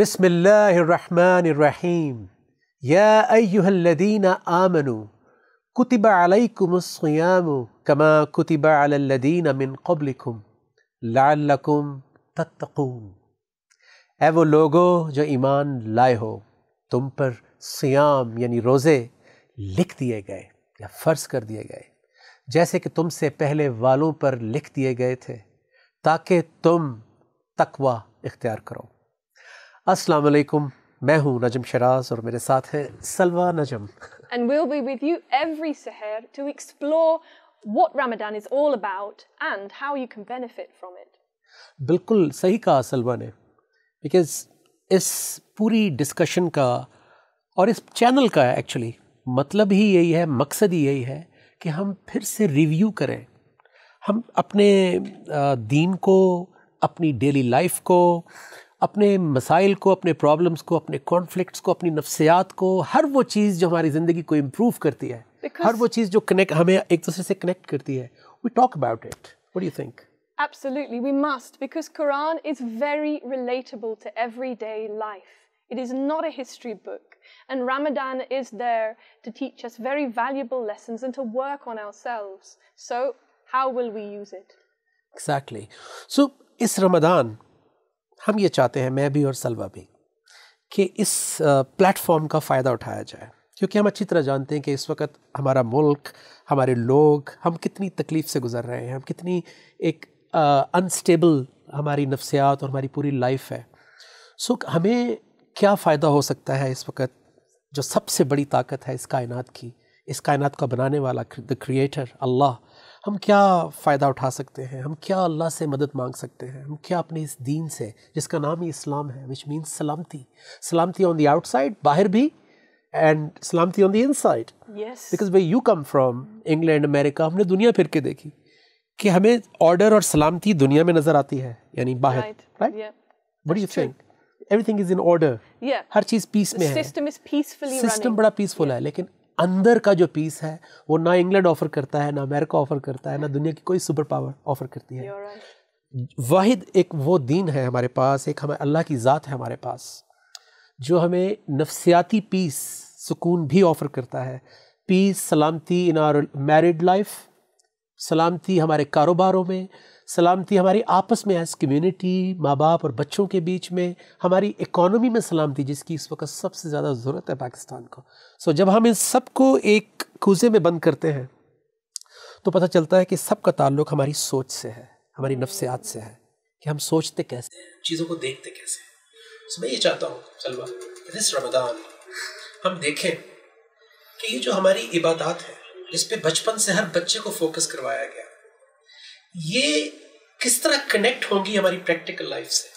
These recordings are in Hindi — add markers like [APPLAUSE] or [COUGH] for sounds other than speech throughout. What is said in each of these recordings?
बसमीम यादीन आमनु कुतब अलकुमसयाम कमा कुतब अलदीन अमिन कबलकुम लालकुम तत्तकून ए वो लोगो जो ईमान लाए हो तुम पर सियाम यानि रोज़े लिख दिए गए या फ़र्ज़ कर दिए गए जैसे कि तुम से पहले वालों पर लिख दिए गए थे ताकि तुम तकवा इख्तियार करो अस्सलाम वालेकुम मैं हूं नजम शराज और मेरे साथ है Salwa Najam and we will be with you every sehar to explore what Ramzan is all about and how you can benefit from it बिल्कुल सही कहा सलवा ने बिकॉज इस पूरी डिस्कशन का और इस चैनल का एक्चुअली मतलब ही यही है मकसद ही यही है कि हम फिर से रिव्यू करें हम अपने दीन को अपनी डेली लाइफ को अपने मसाइल को अपने प्रॉब्लम्स को अपने कॉन्फ्लिक्ट्स को अपनी नफ्सियात को हर वो चीज़ जो हमारी ज़िंदगी को इम्प्रूव करती है Because हर वो चीज़ जो कनेक्ट हमें एक दूसरे से कनेक्ट करती है we talk about it what do you think Absolutely, we must because Quran is very relatable to everyday life. It is not a history book, and Ramadan is there to teach us very valuable lessons and to work on ourselves. So, how will we use it? Exactly. So, is Ramadan हम ये चाहते हैं मैं भी और सलवा भी कि इस प्लेटफॉर्म का फ़ायदा उठाया जाए क्योंकि हम अच्छी तरह जानते हैं कि इस वक्त हमारा मुल्क हमारे लोग हम कितनी तकलीफ़ से गुज़र रहे हैं हम कितनी एक अनस्टेबल हमारी नफ्सियात और हमारी पूरी लाइफ है सो हमें क्या फ़ायदा हो सकता है इस वक्त जो सबसे बड़ी ताकत है इस कायनात की इस कायनात का बनाने वाला द क्रिएटर अल्लाह हम क्या फ़ायदा उठा सकते हैं हम क्या अल्लाह से मदद मांग सकते हैं हम क्या अपने इस दीन से जिसका नाम ही इस्लाम है विच मीन्स सलामती सलामती ऑन द आउटसाइड बाहर भी एंड सलामती on the inside because way you come from England America हमने दुनिया फिर के देखी कि हमें ऑर्डर और सलामती दुनिया में नज़र आती है यानी बाहर right but you think everything is in order हर चीज़ पीस में है सिस्टम बड़ा पीसफुल है लेकिन अंदर का जो पीस है वो ना इंग्लैंड ऑफर करता है ना अमेरिका ऑफर करता है ना दुनिया की कोई सुपर पावर ऑफर करती है वाहिद एक वो दीन है हमारे पास एक हमें अल्लाह की ज़ात है हमारे पास जो हमें नफसियाती पीस सुकून भी ऑफ़र करता है पीस सलामती इन आर मैरिड लाइफ सलामती हमारे कारोबारों में सलामती हमारी आपस में एज कम्युनिटी माँ बाप और बच्चों के बीच में हमारी इकोनॉमी में सलामती जिसकी इस वक्त सबसे ज़्यादा ज़रूरत है पाकिस्तान को सो जब हम इन सब को एक कूजे में बंद करते हैं तो पता चलता है कि सब का ताल्लुक हमारी सोच से है हमारी नफ्सियात से है कि हम सोचते कैसे चीज़ों को देखते कैसे so, मैं ये चाहता हूँ रमदान हम देखें कि ये जो हमारी इबादत है जिस पे बचपन से हर बच्चे को फोकस करवाया गया ये किस तरह कनेक्ट होंगी हमारी प्रैक्टिकल लाइफ से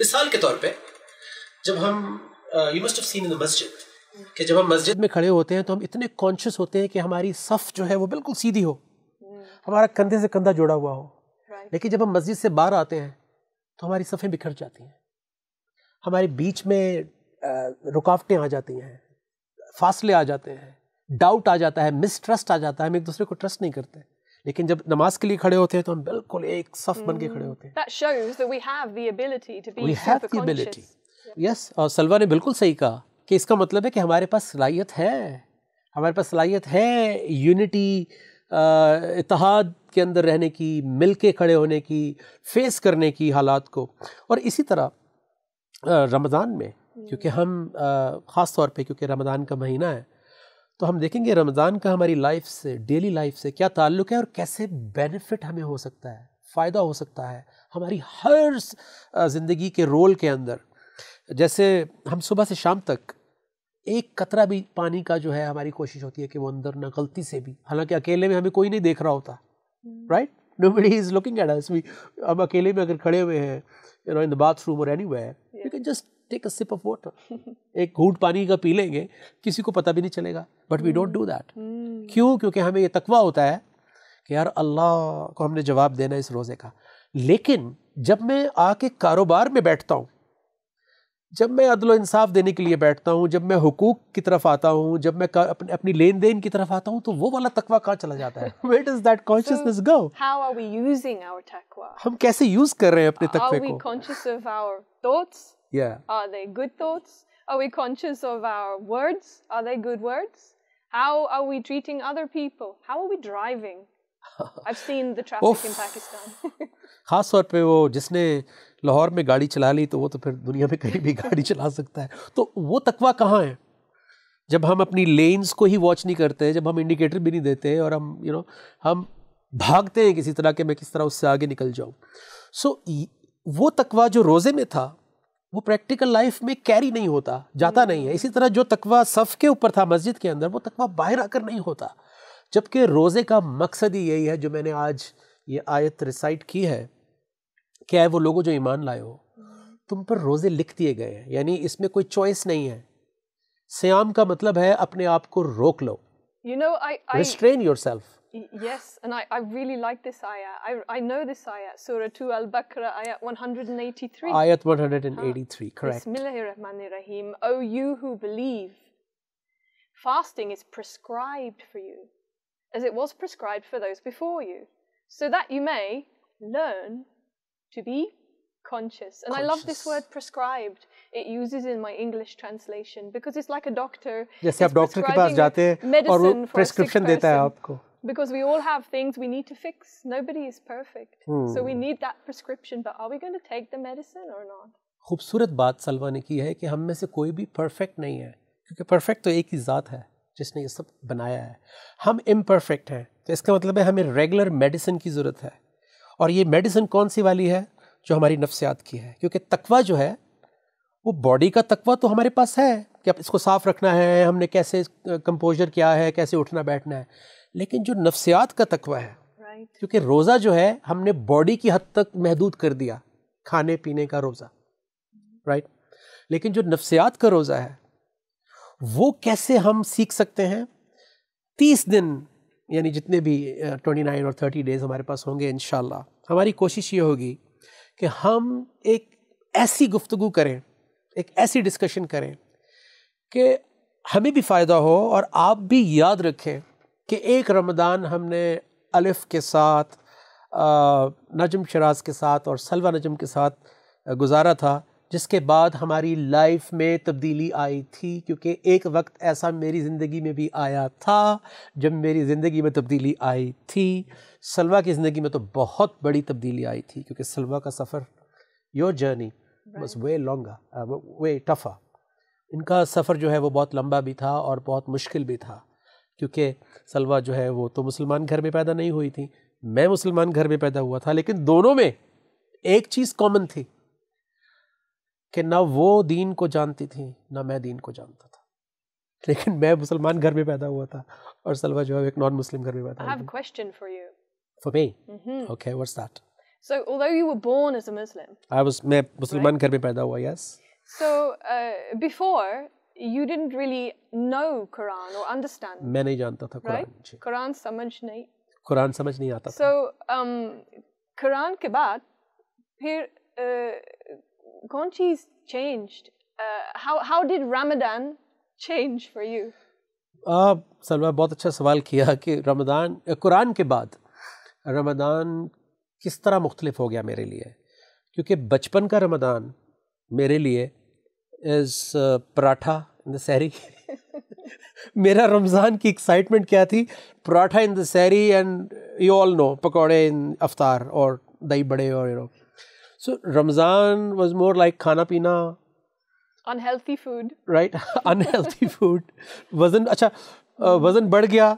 मिसाल के तौर पे जब हम you must seen in the masjid कि जब हम मस्जिद में खड़े होते हैं तो हम इतने कॉन्शियस होते हैं कि हमारी सफ़ जो है वो बिल्कुल सीधी हो hmm. हमारा कंधे से कंधा जुड़ा हुआ हो लेकिन जब हम मस्जिद से बाहर आते हैं तो हमारी सफ़ें बिखर जाती हैं हमारे बीच में uh, रुकावटें आ जाती हैं फासले आ जाते हैं डाउट आ जाता है मिसट्रस्ट आ जाता है हम एक दूसरे को ट्रस्ट नहीं करते लेकिन जब नमाज के लिए खड़े होते हैं तो हम बिल्कुल एक सफ बन के खड़े mm. होते हैं यस और सलवा ने बिल्कुल सही कहा कि इसका मतलब है कि हमारे पास सलाहियत है हमारे पास सलाहियत है यूनिटी इतिहाद के अंदर रहने की मिल के खड़े होने की फेस करने की हालात को और इसी तरह रमज़ान में क्योंकि mm. हम ख़ास तौर पे क्योंकि रमज़ान का महीना है तो हम देखेंगे रमज़ान का हमारी लाइफ से डेली लाइफ से क्या ताल्लुक है और कैसे बेनिफिट हमें हो सकता है फ़ायदा हो सकता है हमारी हर ज़िंदगी के रोल के अंदर जैसे हम सुबह से शाम तक एक कतरा भी पानी का जो है हमारी कोशिश होती है कि वो अंदर ना गलती से भी हालांकि अकेले में हमें कोई नहीं देख रहा होता right nobody is looking at us हम अकेले में अगर खड़े हुए हैं you know in the bathroom और anyway you can just take a sip of water एक घूट पानी का पी लेंगे किसी को पता भी नहीं चलेगा but we don't do that क्यों क्योंकि हमें ये तकवा होता है कि यार अल्लाह को हमने जवाब देना इस रोज़े का लेकिन जब मैं आके कारोबार में बैठता हूँ जब मैं अदल इंसाफ देने के लिए बैठता हूँ जब मैं हुकूक की तरफ आता हूँ जब मैं अपने अपनी लेन देन की तरफ आता हूँ तो वो वाला तकवा कहाँ चला जाता है where does that consciousness go how are we using our taqwa हम कैसे यूज कर रहे हैं अपने तकवे को Yeah. Are they good thoughts? Are we conscious of our words? Are they good words? How are we treating other people? How are we driving? I've seen the traffic in Pakistan. खास तौर पे वो जिसने लाहौर में गाड़ी चला ली तो वो तो फिर दुनिया में कहीं भी गाड़ी चला सकता है तो वो तकवा कहाँ है जब हम अपनी लेन्स को ही वॉच नहीं करते हैं जब हम इंडिकेटर भी नहीं देते हैं और हम यू you नो know, हम भागते हैं किसी तरह के मैं किस तरह उससे आगे निकल जाऊँ सो so, वो तकवा जो रोज़े में था वो प्रैक्टिकल लाइफ में कैरी नहीं होता जाता नहीं है इसी तरह जो तकवा सफ़ के ऊपर था मस्जिद के अंदर वो तकवा बाहर आकर नहीं होता जबकि रोज़े का मकसद ही यही है जो मैंने आज ये आयत रिसाइट की है क्या है वो लोगों जो ईमान लाए हो तुम पर रोज़े लिख दिए गए हैं यानी इसमें कोई चॉइस नहीं है स्याम का मतलब है अपने आप को रोक लो you know I restrain yourself Yes, and I, I really like this ayah. I, I know this ayah, Surah 2 Al Baqarah, ayah 183. Ayat 183, huh. correct. Bismillahirrahmanirrahim. O you who believe, fasting is prescribed for you, as it was prescribed for those before you, so that you may learn to be conscious. And conscious. I love this word prescribed. It uses in my English translation because it's like a doctor. जैसे आप डॉक्टर के पास जाते और वो देता है आपको because we all have things we need to fix. Nobody is perfect. Hmm. So we need that prescription, but are we going to take the medicine or not? खूबसूरत बात सलवा ने की है कि हम में से कोई भी परफेक्ट नहीं है क्योंकि परफेक्ट तो एक ही ज़ात है जिसने ये सब बनाया है हम इम्परफेक्ट हैं तो इसका मतलब है हमें रेगुलर मेडिसिन की ज़रूरत है और ये मेडिसिन कौन सी वाली है जो हमारी नफ्सियात की है क्योंकि तकवा जो है वो बॉडी का तकवा तो हमारे पास है कि अब इसको साफ़ रखना है हमने कैसे कंपोजर किया है कैसे उठना बैठना है लेकिन जो नफ्सियात का तकवा है क्योंकि रोज़ा जो है हमने बॉडी की हद तक महदूद कर दिया खाने पीने का रोज़ा राइट लेकिन जो नफ्सियात का रोज़ा है वो कैसे हम सीख सकते हैं तीस दिन यानी जितने भी ट्वेंटी नाइन और थर्टी डेज़ हमारे पास होंगे इन हमारी कोशिश ये होगी कि हम एक ऐसी गुफ्तु करें एक ऐसी डिस्कशन करें कि हमें भी फ़ायदा हो और आप भी याद रखें कि एक रमदान हमने अलिफ के साथ नजम शराज के साथ और सलवा नजम के साथ गुजारा था जिसके बाद हमारी लाइफ में तब्दीली आई थी क्योंकि एक वक्त ऐसा मेरी ज़िंदगी में भी आया था जब मेरी ज़िंदगी में तब्दीली आई थी सलवा की ज़िंदगी में तो बहुत बड़ी तब्दीली आई थी क्योंकि सलवा का सफ़र योर जर्नी बस वे लॉन्गा वे टफ़ा इनका सफ़र जो है वो बहुत लंबा भी था और बहुत मुश्किल भी था क्योंकि सलवा जो है वो तो मुसलमान घर में पैदा नहीं हुई थी मैं मुसलमान घर में पैदा हुआ था लेकिन दोनों में एक चीज़ कॉमन थी कि ना वो दीन को जानती थी ना मैं दीन को जानता था लेकिन मैं मुसलमान घर में पैदा हुआ था और सलवा जो है एक नॉन mm-hmm. मुस्लिम घर में पैदा हुआ question for you for me okay what's that so although you were born as a Muslim I was मैं मुसलमान घर में पैदा हुआ yes so before you didn't really know Quran और अंडरस्टैंड मैं नहीं जानता था कुरान right? जी. कुरान समझ नहीं. कुरान समझ नहीं आता सो so, um, कुरान के बाद फिर uh, कौन चीज changed how how did did change for you you? आप सलमा बहुत अच्छा सवाल किया कि रमदान कुरान uh, के बाद रमदान किस तरह मुख्तलिफ हो गया मेरे लिए क्योंकि बचपन का रमदान मेरे लिए इज पराठा इन दैरी मेरा रमज़ान की एक्साइटमेंट क्या थी paratha in the sehri and you all know पकौड़े इन अवतार और दही बड़े और you know so Ramzan was more like खाना पीना unhealthy food right unhealthy food वज़न अच्छा वज़न बढ़ गया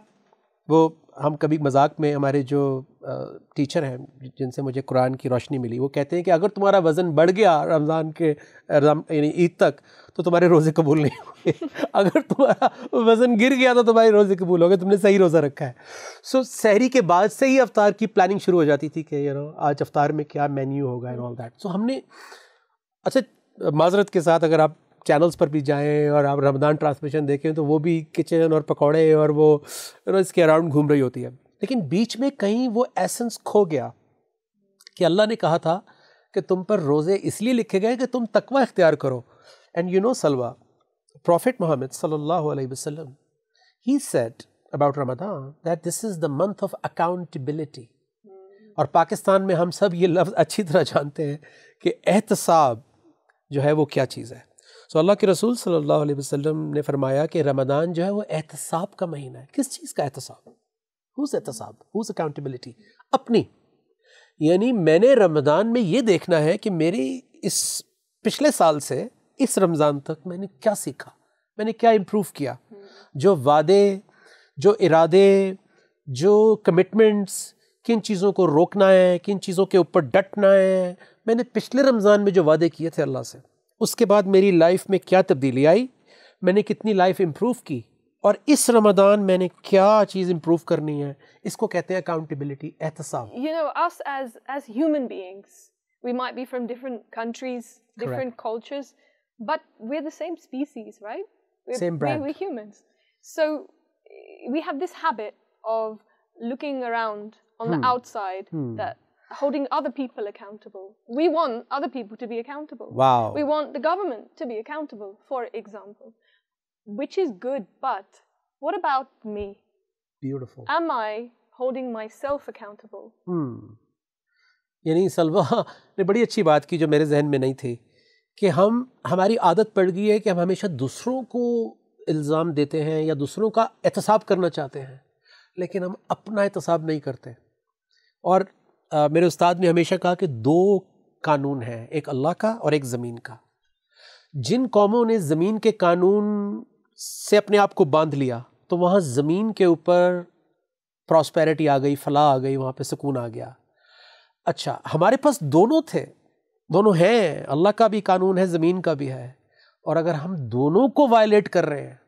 वो हम कभी मजाक में हमारे जो टीचर हैं जिनसे मुझे कुरान की रोशनी मिली वो कहते हैं कि अगर तुम्हारा वज़न बढ़ गया रमज़ान के यानी ईद तक तो तुम्हारे रोज़े कबूल नहीं होंगे [LAUGHS] अगर तुम्हारा वज़न गिर गया तो तुम्हारे रोज़े कबूल हो गए तुमने सही रोज़ा रखा है सो so, सहरी के बाद से ही अवतार की प्लानिंग शुरू हो जाती थी कि यू नो आज अवतार में क्या मेन्यू होगा एंड ऑल दैट सो हमने अच्छा माजरत के साथ अगर आप चैनल्स पर भी जाएं और आप रमदान ट्रांसमिशन देखें तो वो भी किचन और पकौड़े और वो यू नो इसके अराउंड घूम रही होती है लेकिन बीच में कहीं वो एसेंस खो गया कि अल्लाह ने कहा था कि तुम पर रोज़े इसलिए लिखे गए कि तुम तकवा इख्तियार करो and you know Salwa prophet Mohammad सल्लल्लाहु अलैहि वसल्लम he said about Ramadan that this is the month of accountability और पाकिस्तान में हम सब ये लफ्ज़ अच्छी तरह जानते हैं कि एहतसाब जो है वो क्या चीज़ है सो अल्लाह के रसूल सल्लल्लाहु अलैहि वसल्लम ने फरमाया कि रमदान जो है वो एहतसाब का महीना है किस चीज़ का एहतसाब हुज एहतसाब हुज अकाउंटेबिलिटी अपनी यानी मैंने रमज़ान में ये देखना है कि मेरी इस पिछले साल से इस रमज़ान तक मैंने क्या सीखा मैंने क्या इम्प्रूव किया जो वादे जो इरादे जो कमिटमेंट्स किन चीज़ों को रोकना है किन चीज़ों के ऊपर डटना है मैंने पिछले रमज़ान में जो वादे किए थे अल्लाह से उसके बाद मेरी लाइफ में क्या तब्दीली आई मैंने कितनी लाइफ इम्प्रूव की और इस रमदान मैंने क्या चीज़ इम्प्रूव करनी है इसको कहते हैं अकाउंटेबिलिटी एहतसाब you know us as as human beings we might be from different countries different cultures but we are the same species right same brand we humans so we have this habit of looking around on the outside that holding other people accountable. We want other people to be accountable. Wow. We want the government to be accountable, for example. which is good, but what about me? Beautiful. Am I holding myself accountable? Hmm. यानी सलवा ने बड़ी अच्छी बात की जो मेरे जहन में नहीं थी कि हम हमारी आदत पड़ गई है कि हम हमेशा दूसरों को इल्ज़ाम देते हैं या दूसरों का एहतसाब करना चाहते हैं लेकिन हम अपना एहतसाब नहीं करते और आ, मेरे उस्ताद ने हमेशा कहा कि दो कानून हैं एक अल्लाह का और एक ज़मीन का जिन कौमों ने ज़मीन के कानून से अपने आप को बांध लिया तो वहाँ ज़मीन के ऊपर प्रॉस्पेरिटी आ गई फला आ गई वहाँ पे सुकून आ गया अच्छा हमारे पास दोनों थे दोनों हैं अल्लाह का भी कानून है ज़मीन का भी है और अगर हम दोनों को वायलेट कर रहे हैं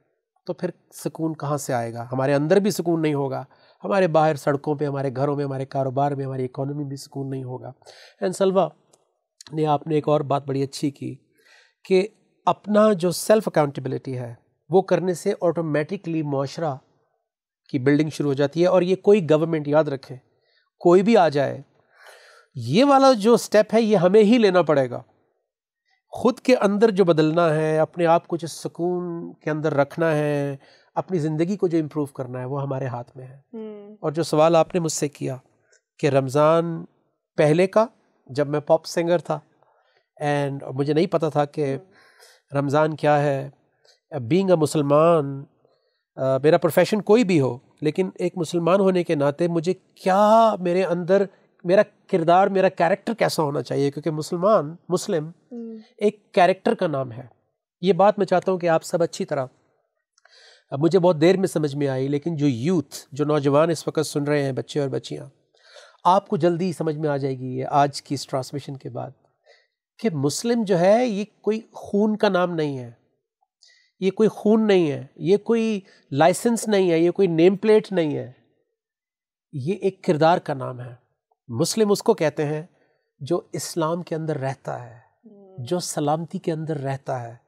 तो फिर सुकून कहाँ से आएगा हमारे अंदर भी सुकून नहीं होगा हमारे बाहर सड़कों पे हमारे घरों में हमारे कारोबार में हमारी इकोनॉमी में सुकून नहीं होगा एंड सलवा ने आपने एक और बात बड़ी अच्छी की कि अपना जो सेल्फ अकाउंटेबिलिटी है वो करने से ऑटोमेटिकली माशरा की बिल्डिंग शुरू हो जाती है और ये कोई गवर्नमेंट याद रखें कोई भी आ जाए ये वाला जो स्टेप है ये हमें ही लेना पड़ेगा खुद के अंदर जो बदलना है अपने आप को जो सुकून के अंदर रखना है अपनी ज़िंदगी को जो इम्प्रूव करना है वो हमारे हाथ में है हम्म। और जो सवाल आपने मुझसे किया कि रमज़ान पहले का जब मैं पॉप सिंगर था एंड मुझे नहीं पता था कि हम्म। रमज़ान क्या है बींग अ मुसलमान मेरा प्रोफेशन कोई भी हो लेकिन एक मुसलमान होने के नाते मुझे क्या मेरे अंदर मेरा किरदार मेरा कैरेक्टर कैसा होना चाहिए क्योंकि मुसलमान मुस्लिम हम्म। एक कैरेक्टर का नाम है ये बात मैं चाहता हूँ कि आप सब अच्छी तरह अब मुझे बहुत देर में समझ में आई लेकिन जो यूथ जो नौजवान इस वक्त सुन रहे हैं बच्चे और बच्चियाँ आपको जल्दी समझ में आ जाएगी ये आज की इस ट्रांसमिशन के बाद कि मुस्लिम जो है ये कोई खून का नाम नहीं है ये कोई खून नहीं है ये कोई लाइसेंस नहीं है ये कोई नेम प्लेट नहीं है ये एक किरदार का नाम है मुस्लिम उसको कहते हैं जो इस्लाम के अंदर रहता है हम्म। जो सलामती के अंदर रहता है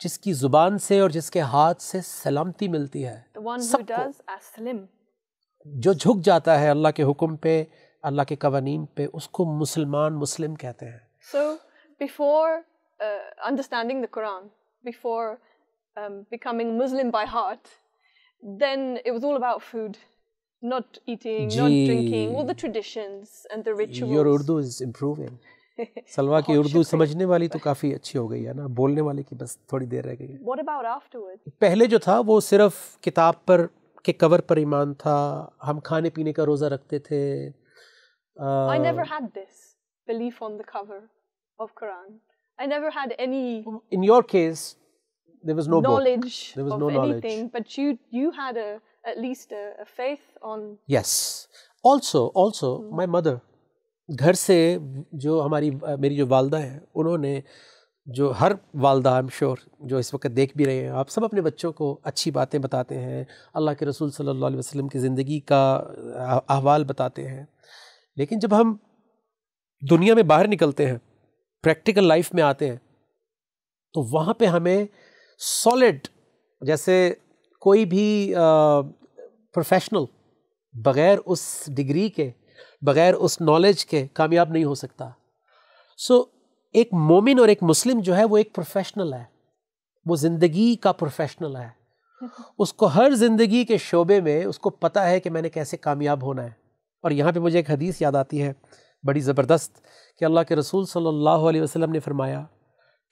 जिसकी जुबान से और जिसके हाथ से सलामती मिलती है जो झुक जाता है अल्लाह के हुक्म पे अल्लाह के कवानीन पे उसको मुसलमान मुस्लिम कहते हैं so before understanding the Quran before um, becoming Muslim by heart, then it was all about food, not eating, Gee. not drinking, all the traditions and the rituals. Your Urdu is improving. [LAUGHS] Salwa, की Urdu, समझने वाली तो काफ़ी अच्छी हो गई है ना बोलने वाली की बस थोड़ी देर रह गई What about afterwards? पहले जो था वो सिर्फ किताब पर के कवर पर ईमान था हम खाने पीने का रोज़ा रखते थे I uh, never had this belief on the cover of Quran. I never had any. In your case, there was no knowledge book. There was of no knowledge. anything, but you you had a at least a, a faith on. Yes. Also, also mm hmm. my mother. घर से जो हमारी मेरी जो वालदा हैं उन्होंने जो हर वालदा आई एम श्योर जो इस वक्त देख भी रहे हैं आप सब अपने बच्चों को अच्छी बातें बताते हैं अल्लाह के रसूल सल्लल्लाहु अलैहि वसल्लम की ज़िंदगी का अहवाल बताते हैं लेकिन जब हम दुनिया में बाहर निकलते हैं प्रैक्टिकल लाइफ में आते हैं तो वहाँ पे हमें सॉलिड जैसे कोई भी प्रोफेशनल बग़ैर उस डिग्री के बग़ैर उस नॉलेज के कामयाब नहीं हो सकता सो so, एक मोमिन और एक मुस्लिम जो है वो एक प्रोफेशनल है वो ज़िंदगी का प्रोफेशनल है [LAUGHS] उसको हर ज़िंदगी के शोबे में उसको पता है कि मैंने कैसे कामयाब होना है और यहाँ पे मुझे एक हदीस याद आती है बड़ी ज़बरदस्त कि अल्लाह के रसूल सल्लल्लाहु अलैहि वसल्लम ने फरमाया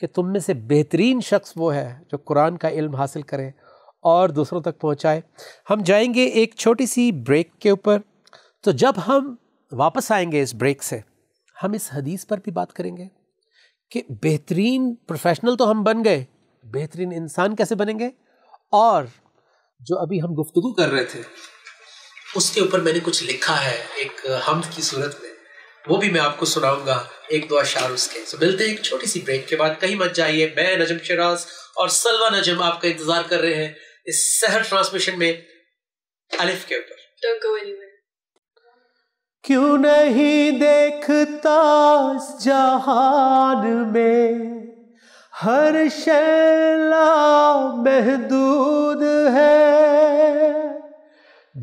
कि तुम में से बेहतरीन शख्स वो है जो कुरान का इल्म हासिल करे और दूसरों तक पहुंचाए हम जाएंगे एक छोटी सी ब्रेक के ऊपर तो जब हम वापस आएंगे इस ब्रेक से हम इस हदीस पर भी बात करेंगे कि बेहतरीन प्रोफेशनल तो हम बन गए बेहतरीन इंसान कैसे बनेंगे और जो अभी हम गुफ्तु कर रहे थे उसके ऊपर मैंने कुछ लिखा है एक हम की सूरत में वो भी मैं आपको सुनाऊंगा एक दो अशार उसके सो मिलते हैं एक छोटी सी ब्रेक के बाद कहीं मत जाइए मैं नजम शराज और सलवा नजम आपका इंतजार कर रहे हैं इस सहर ट्रांसमिशन में अलिफ के ऊपर क्यों नहीं देखता जहान में हर शैला महदूद है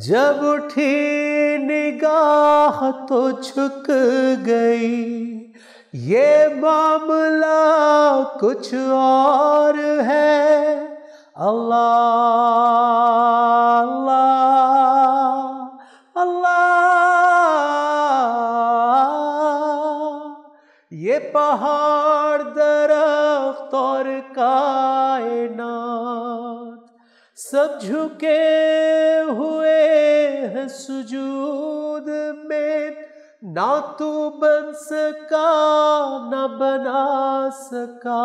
जब उठी निगाह तो झुक गई ये मामला कुछ और है अल्लाह अल्लाह ये पहाड़ दरख्त और कायनात सब झुके हुए हैं सुजूद में ना तू बन सका ना बना सका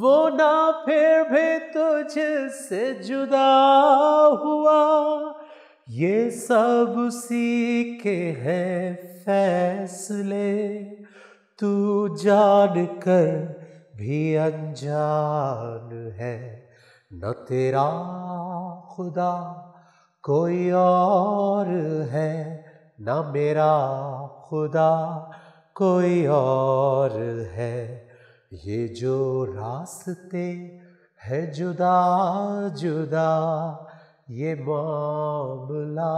वो ना फिर भी तुझसे जुदा हुआ ये सब उसी के है फैसले तू जान कर भी अनजान है न तेरा खुदा कोई और है न मेरा खुदा कोई और है ये जो रास्ते है जुदा जुदा ये मामला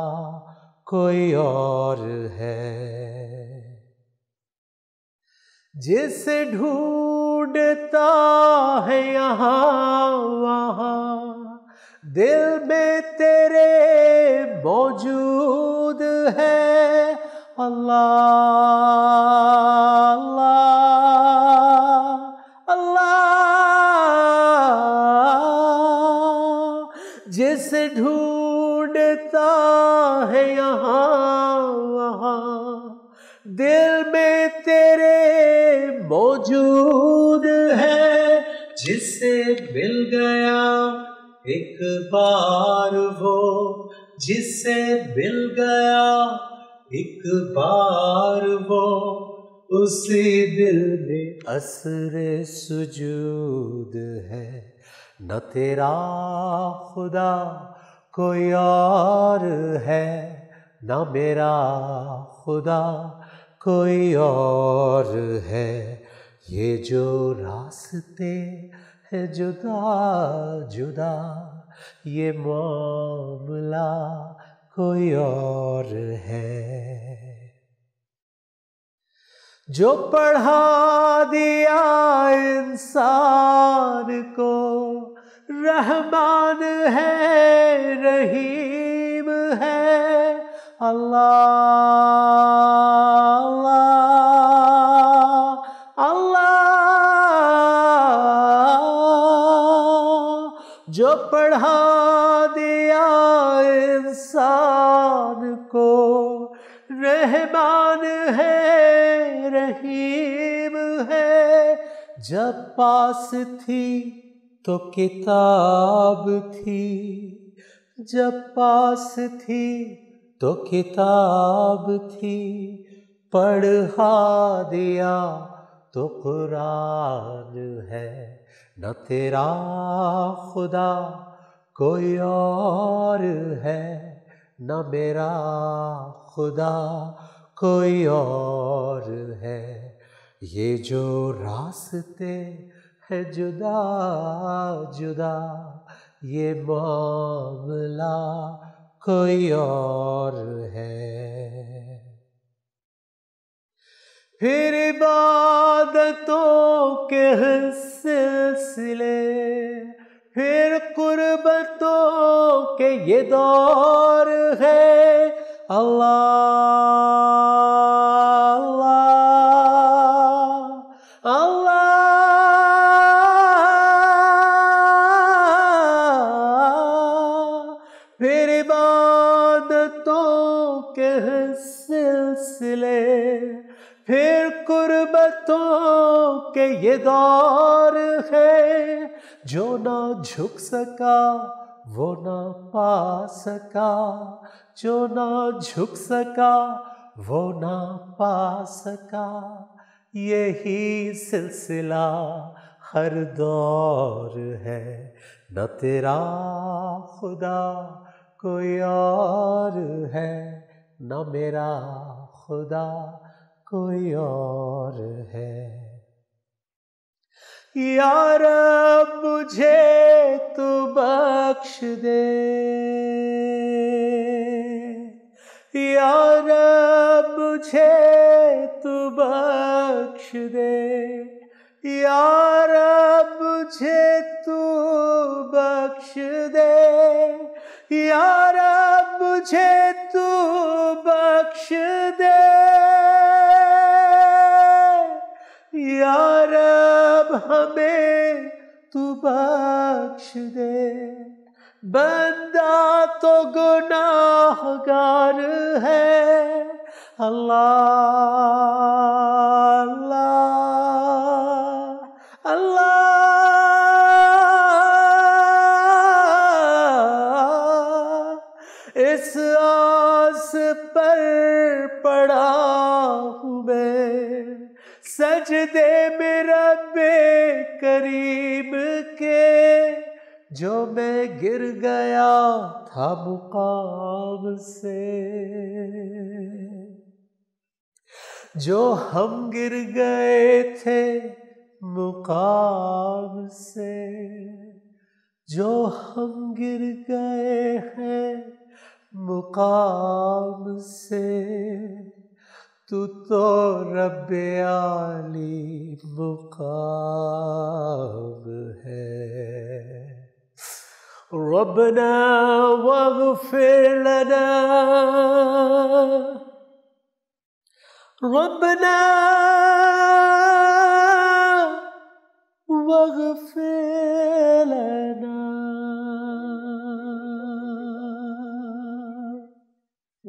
कोई और है जिसे ढूंढता है यहाँ वहाँ दिल में तेरे मौजूद है अल्लाह अल्लाह अल्लाह जिसे ढूंढता है यहाँ वहाँ दिल में तेरे मौजूद है जिससे मिल गया एक बार वो जिसे मिल गया एक बार वो उसी दिल में असर सुजूद है न तेरा खुदा कोई और है न मेरा खुदा कोई और है ये जो रास्ते है जुदा जुदा ये मामला कोई और है जो पढ़ा दिया इंसान को रहमान है रहीम है अल्लाह जब पास थी तो किताब थी जब पास थी तो किताब थी पढ़ा दिया तो कुरान है न तेरा खुदा कोई और है न मेरा खुदा कोई और है ये जो रास्ते है जुदा जुदा ये मामला कोई और है फिर बादतों के सिलसिले फिर कुर्बतों के ये दौर है अल्लाह ये दौर है जो ना झुक सका वो ना पा सका जो ना झुक सका वो ना पा सका यही सिलसिला हर दौर है न तेरा खुदा कोई और है न मेरा खुदा कोई और है यार मुझे तू बख्श दे यार मुझे तू बख्श दे यार मुझे तू बख्श दे यार मुझे तू बख्श दे यार हमें तू बख्श दे बंदा तो गुनाहगार है अल्लाह अल्लाह इस आस पर पड़ा हूँ मैं सजदे में रबे करीब के जो मैं गिर गया था मुकाम से जो हम गिर गए थे मुकाम से जो हम गिर गए हैं मुकाम से تُتو رب عالی مُقَاب ہے ربنا واغفر لنا ربنا واغفر لنا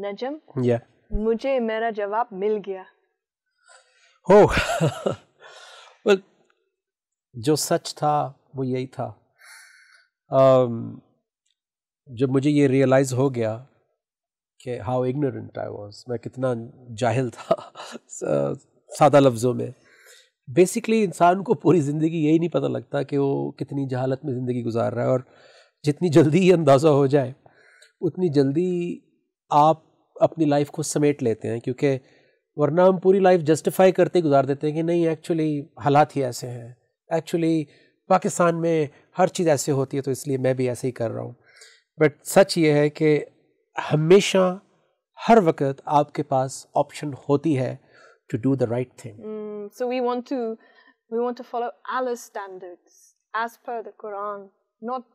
نجم؟ Yeah. मुझे मेरा जवाब मिल गया हो oh. [LAUGHS] well, जो सच था वो यही था um, जब मुझे ये रियलाइज़ हो गया कि हाउ इग्नोरेंट आई वॉज मैं कितना जाहिल था [LAUGHS] सादा लफ्ज़ों में बेसिकली इंसान को पूरी ज़िंदगी यही नहीं पता लगता कि वो कितनी जहालत में ज़िंदगी गुजार रहा है और जितनी जल्दी ये अंदाज़ा हो जाए उतनी जल्दी आप अपनी लाइफ को समेट लेते हैं क्योंकि वरना हम पूरी लाइफ जस्टिफाई करते गुजार देते हैं कि नहीं एक्चुअली हालात ही ऐसे हैं एक्चुअली पाकिस्तान में हर चीज़ ऐसे होती है तो इसलिए मैं भी ऐसे ही कर रहा हूँ बट सच ये है कि हमेशा हर वक्त आपके पास ऑप्शन होती है to do the right thing so we want to we want to follow our standards as per the Quran not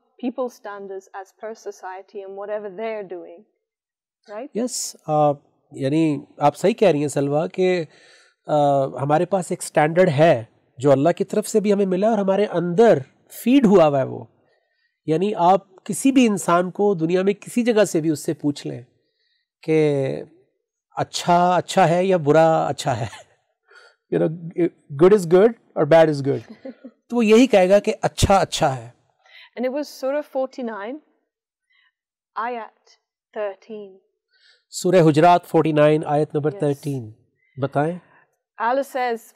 yes uh, यानी आप सही कह रही हैं सलवा कि हमारे पास एक स्टैंडर्ड है जो अल्लाह की तरफ से भी हमें मिला और हमारे अंदर फीड हुआ हुआ है वो यानी आप किसी भी इंसान को दुनिया में किसी जगह से भी उससे पूछ लें कि अच्छा अच्छा है या बुरा अच्छा है you know good is good और बैड इज़ गुड तो वो यही कहेगा कि अच्छा अच्छा है एंड इट वाज सूरह 49 आयत 13 Surah Hujrat 49, ayat number yes. 13. Bataye. Allah says,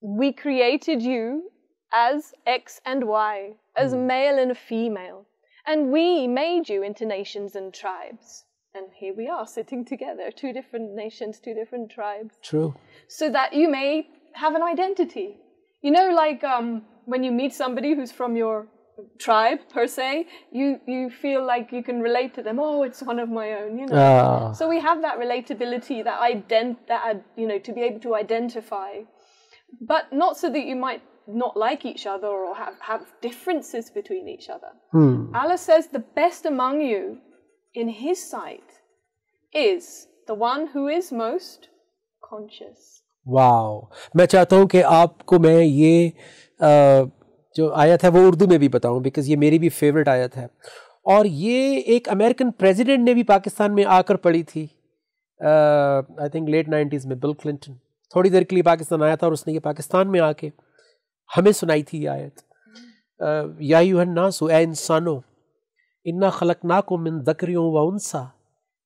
We created you as X and Y, as mm. male and female, and we made you into nations and tribes. And here we are sitting together, two different nations, two different tribes. True. So that you may have an identity. You know, like um, when you meet somebody who's from your tribe per se you you feel like you can relate to them oh it's one of my own you know oh. so we have that relatability that ident that you know to be able to identify but not so that you might not like each other or have, have differences between each other hmm. allah says the best among you in his sight is the one who is most conscious wow जो आयत है वो उर्दू में भी बताऊँ बिकॉज ये मेरी भी फेवरेट आयत है और ये एक अमेरिकन प्रेसिडेंट ने भी पाकिस्तान में आकर पढ़ी थी आई थिंक लेट नाइन्टीज़ में बिल क्लिंटन थोड़ी देर के लिए पाकिस्तान आया था और उसने ये पाकिस्तान में आके हमें सुनाई थी ये आयत uh, या यू ना सो ए इंसानो इन्ना खलक ना को मिन दकरियों व उनसा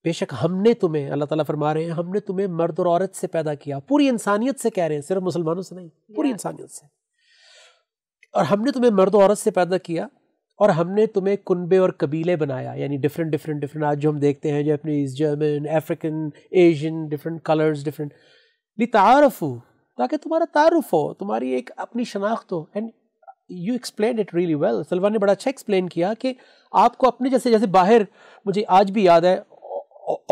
बेशक हमने तुम्हें अल्लाह ताला फरमा रहे हैं हमने तुम्हें मर्द और औरत से पैदा किया पूरी इंसानियत से कह रहे हैं सिर्फ मुसलमानों से नहीं पूरी इंसानियत से और हमने तुम्हें मर्द औरत से पैदा किया और हमने तुम्हें कुनबे और कबीले बनाया यानी डिफरेंट डिफरेंट डिफरेंट आज जो हम देखते हैं Japanese German African Asian different colours different ली तारफ हो ताकि तुम्हारा तारफ हो तुम्हारी एक अपनी शनाख्त हो and you explain it really well Salman ने बड़ा अच्छा एक्सप्लेन किया कि आपको अपने जैसे जैसे बाहर मुझे आज भी याद है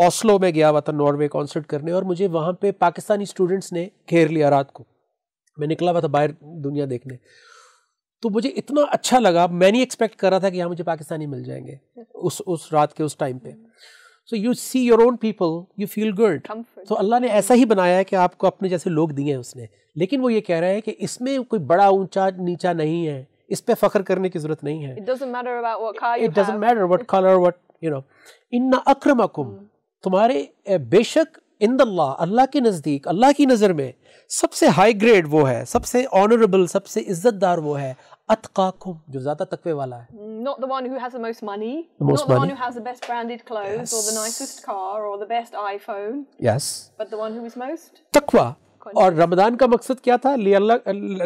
ओस्लो में गया हुआ था नॉर्वे कॉन्सर्ट करने और मुझे वहाँ पे पाकिस्तानी स्टूडेंट्स ने घेर लिया रात को मैं निकला हुआ था बाहर दुनिया देखने तो मुझे इतना अच्छा लगा मैं नहीं एक्सपेक्ट कर रहा था कि यहाँ मुझे पाकिस्तानी मिल जाएंगे उस उस रात के उस टाइम पे so you see your own people you feel good तो अल्लाह ने ऐसा ही बनाया है कि आपको अपने जैसे लोग दिए हैं उसने लेकिन वो ये कह रहे हैं कि इसमें कोई बड़ा ऊंचा नीचा नहीं है इस पे फख्र करने की जरूरत नहीं है it doesn't matter what colour what you know in अक्रमकुम hmm. तुम्हारे बेशक इन दल्ला अल्लाह के नज़दीक अल्लाह की नज़र में सबसे हाई ग्रेड वो है सबसे ऑनरेबल सबसे इज़्ज़तदार वो है atqakum जो ज्यादा तकवे वाला है not the one who has the most money the most not the money. one who has the best branded clothes yes. or the nicest car or the best iphone yes but the one who is most तकवा और रमदान का मकसद क्या था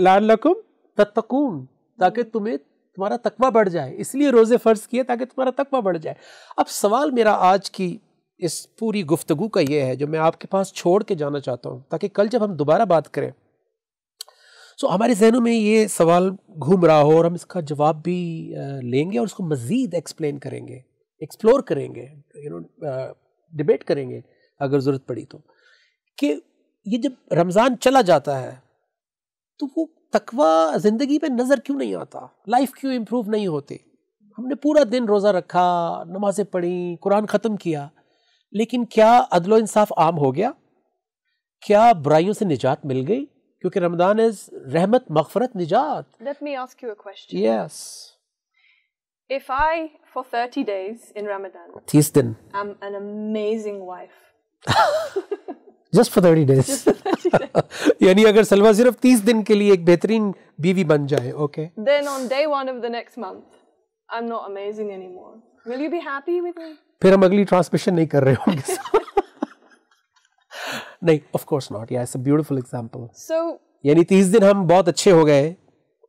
लालकुम तत्तकून ताकि तुम्हें तुम्हारा तकवा बढ़ जाए इसलिए रोज़े फ़र्ज किए ताकि तुम्हारा तकवा बढ़ जाए अब सवाल मेरा आज की इस पूरी गुफ्तगु का ये है जो मैं आपके पास छोड़ के जाना चाहता हूँ ताकि कल जब हम दोबारा बात करें सो हमारे जहनों में ये सवाल घूम रहा हो और हम इसका जवाब भी लेंगे और उसको मज़ीद एक्सप्लेन करेंगे एक्सप्लोर करेंगे यू नो डिबेट करेंगे अगर ज़रूरत पड़ी तो कि ये जब रमज़ान चला जाता है तो वो तकवा ज़िंदगी पे नज़र क्यों नहीं आता लाइफ क्यों इम्प्रूव नहीं होती हमने पूरा दिन रोज़ा रखा नमाज़ें पढ़ी कुरान ख़त्म किया लेकिन क्या अदलो इंसाफ आम हो गया क्या बुराइयों से निजात मिल गई क्योंकि रमदान इज रहमत मगफरत निजात let me ask you a question yes if I for 30 days in Ramadan 30 दिन I am an amazing wife just for thirty days यानी अगर सलवा सिर्फ तीस दिन के लिए एक बेहतरीन बीवी बन जाए okay then on day one of the next month I am not amazing anymore will you be happy with me फिर हम अगली ट्रांसमिशन नहीं कर रहे होंगे [LAUGHS] नहीं of course not yeah it's a beautiful example so यानी 30 दिन हम बहुत अच्छे हो गए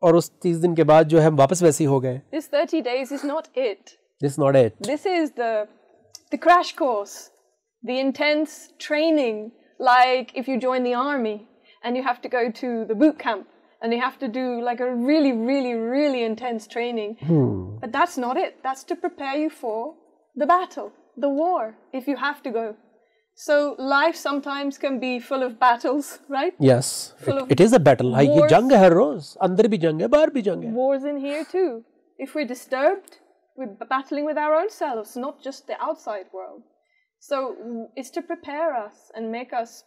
और उस 30 दिन के बाद जो है हम वापस वैसे ही हो गए this 30 days is not it this not it this is the the crash course the intense training like if you join the army and you have to go to the boot camp and you have to do like a really, really, really intense training. Hmm. But that's not it. That's to prepare you for the battle, the war, if you have to go. So life sometimes can be full of battles, [LAUGHS] right? Yes, it, it is a battle. Like jung hai roz, andar bhi jung hai, bahar bhi jung hai. Wars in here too. If we're disturbed, we're battling with our own selves, not just the outside world. So it's to prepare us and make us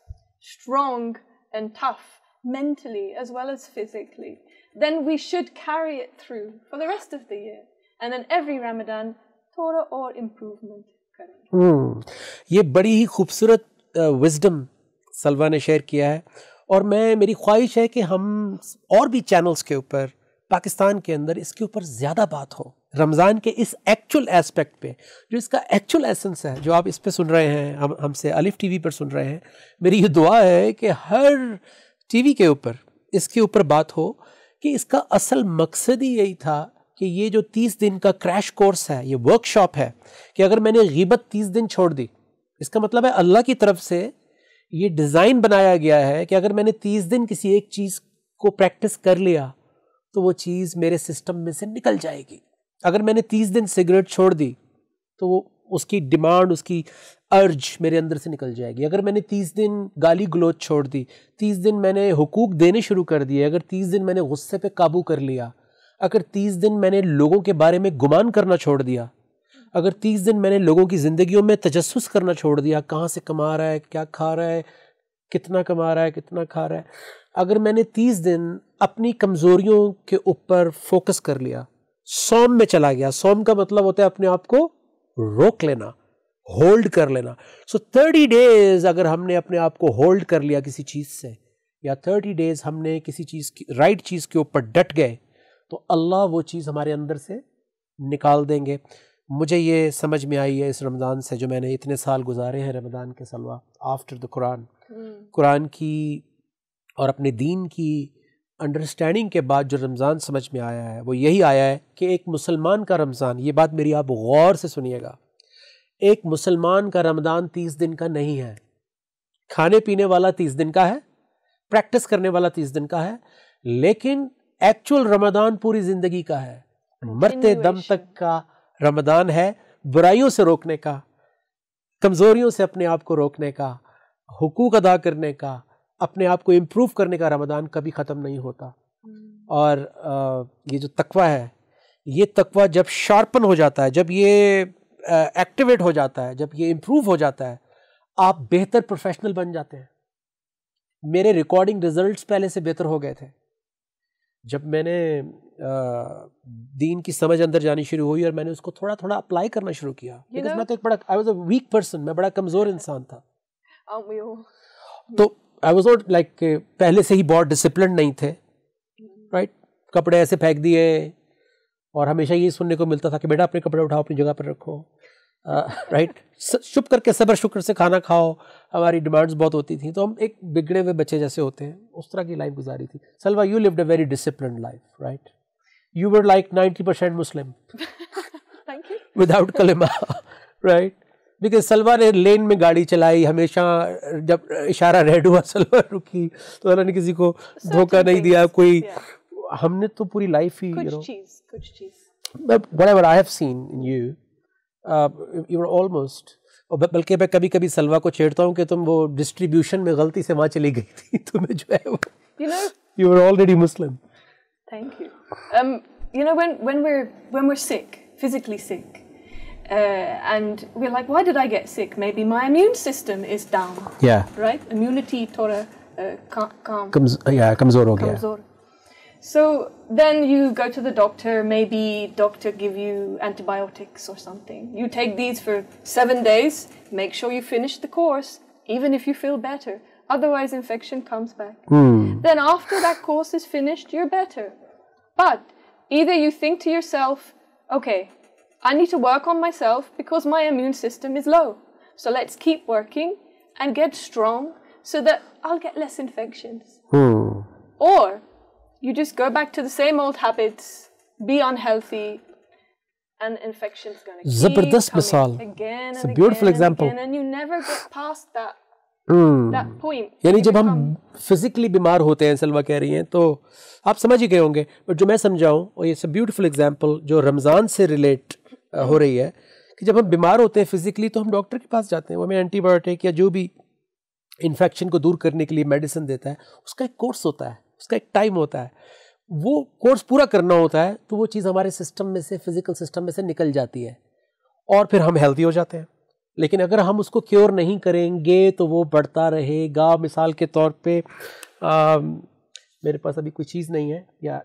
strong and tough mentally as well as physically. Then we should carry it through for the rest of the year. And then every Ramadan, Torah or improvement. करेंगे हम्म। ये बड़ी ही खूबसूरत विजडम सलवा ने शेयर किया है और मैं मेरी ख्वाहिश है कि हम और भी चैनल्स के ऊपर पाकिस्तान के अंदर इसके ऊपर ज़्यादा बात हो रमज़ान के इस एक्चुअल एस्पेक्ट पे जो इसका एक्चुअल एसेंस है जो आप इस पे सुन रहे हैं हम हमसे अलिफ टीवी पर सुन रहे हैं मेरी ये दुआ है कि हर टीवी के ऊपर इसके ऊपर बात हो कि इसका असल मकसद ही यही था कि ये जो तीस दिन का क्रैश कोर्स है ये वर्कशॉप है कि अगर मैंने गीबत तीस दिन छोड़ दी इसका मतलब है अल्लाह की तरफ से ये डिज़ाइन बनाया गया है कि अगर मैंने तीस दिन किसी एक चीज़ को प्रैक्टिस कर लिया तो वो चीज़ मेरे सिस्टम में से निकल जाएगी अगर मैंने तीस दिन सिगरेट छोड़ दी तो उसकी डिमांड उसकी अर्ज मेरे अंदर से निकल जाएगी अगर मैंने तीस दिन गाली गलोच छोड़ दी तीस दिन मैंने हुकूक देने शुरू कर दिए अगर तीस दिन मैंने गुस्से पे काबू कर लिया अगर तीस दिन मैंने लोगों के बारे में गुमान करना छोड़ दिया अगर तीस दिन मैंने लोगों की ज़िंदगियों में तजस्स करना छोड़ दिया कहाँ से कमा रहा है क्या खा रहा है कितना कमा रहा है कितना खा रहा है अगर मैंने तीस दिन अपनी कमज़ोरियों के ऊपर फोकस कर लिया सोम में चला गया सोम का मतलब होता है अपने आप को रोक लेना होल्ड कर लेना सो थर्टी डेज अगर हमने अपने आप को होल्ड कर लिया किसी चीज़ से या थर्टी डेज हमने किसी चीज़ की राइट चीज़ के ऊपर डट गए तो अल्लाह वो चीज़ हमारे अंदर से निकाल देंगे मुझे ये समझ में आई है इस रमज़ान से जो मैंने इतने साल गुजारे हैं रमज़ान के Salwa after the Quran Quran की और अपने दीन की अंडरस्टैंडिंग के बाद जो रमज़ान समझ में आया है वो यही आया है कि एक मुसलमान का रमज़ान ये बात मेरी आप गौर से सुनिएगा एक मुसलमान का रमज़ान तीस दिन का नहीं है खाने पीने वाला तीस दिन का है प्रैक्टिस करने वाला तीस दिन का है लेकिन एक्चुअल रमदान पूरी जिंदगी का है मरते दम तक का रमदान है बुराइयों से रोकने का कमज़ोरियों से अपने आप को रोकने का हुकूक अदा करने का अपने आप को इम्प्रूव करने का रमदान कभी ख़त्म नहीं होता hmm। और ये जो तकवा है ये तकवा जब शार्पन हो जाता है जब ये एक्टिवेट हो जाता है जब ये इम्प्रूव हो जाता है आप बेहतर प्रोफेशनल बन जाते हैं मेरे रिकॉर्डिंग रिजल्ट्स पहले से बेहतर हो गए थे जब मैंने दीन की समझ अंदर जानी शुरू हुई और मैंने उसको थोड़ा थोड़ा अप्लाई करना शुरू किया बिकॉज मैं तो एक बड़ा I was a weak person मैं बड़ा कमज़ोर इंसान था तो आई वॉज नॉट लाइक पहले से ही बहुत डिसिप्लिन नहीं थे राइट mm-hmm. कपड़े ऐसे फेंक दिए और हमेशा ये सुनने को मिलता था कि बेटा अपने कपड़े उठाओ अपनी जगह पर रखो राइट शुभ करके सबर शुक्र से खाना खाओ हमारी डिमांड्स बहुत होती थी तो हम एक बिगड़े हुए बच्चे जैसे होते हैं उस तरह की लाइफ गुजारी थी Salwa you lived a very discipline life right you were like ninety percent Muslim without कलिमा राइट बिकॉज सलवा ने लेन में गाड़ी चलाई हमेशा जब इशारा रेड हुआ [LAUGHS] सलवा रुकी तो अल्लाह ने किसी को धोखा नहीं दिया कोई हमने तो पूरी लाइफ ही you know but I have seen in you you are almost और बल्कि मैं कभी कभी सलवा को छेड़ता हूँ कि तुम वो डिस्ट्रीब्यूशन में गलती से वहाँ चली गई थी [LAUGHS] तुम्हें तो जो है वो you are already Muslim thank you you know when when we when we sick physically sick and we are like why did I get sick maybe my immune system is down yeah right immunity थोड़ा uh, कमजोर हो गया कमजोर So then you go to the doctor, maybe doctor give you antibiotics or something. You take these for 7 days, make sure you finish the course even if you feel better. Otherwise infection comes back. Mm. Then after that course is finished, you're better. But either you think to yourself, okay, I need to work on myself because my immune system is low. So let's keep working and get strong so that I'll get less infections. Mm. Or you just go back to the same old habits, be unhealthy, and infection's gonna Zabardust keep misal. again and it's a beautiful again example. again, and you never get past that. Hmm. यानी जब हम फिजिकली बीमार होते हैं सलवा कह रही हैं तो आप समझ ही गए होंगे बट जो मैं समझाऊं और ये सब ब्यूटीफुल एग्जांपल जो रमज़ान से रिलेट हो रही है कि जब हम बीमार होते हैं फिजिकली तो हम डॉक्टर के पास जाते हैं वो हमें एंटीबायोटिक या जो भी इन्फेक्शन को दूर करने के लिए मेडिसिन देता है उसका एक कोर्स होता है उसका एक टाइम होता है वो कोर्स पूरा करना होता है तो वो चीज़ हमारे सिस्टम में से फिजिकल सिस्टम में से निकल जाती है और फिर हम हेल्दी हो जाते हैं लेकिन अगर हम उसको क्योर नहीं करेंगे तो वो बढ़ता रहेगा मिसाल के तौर पे आ, मेरे पास अभी कोई चीज़ नहीं है या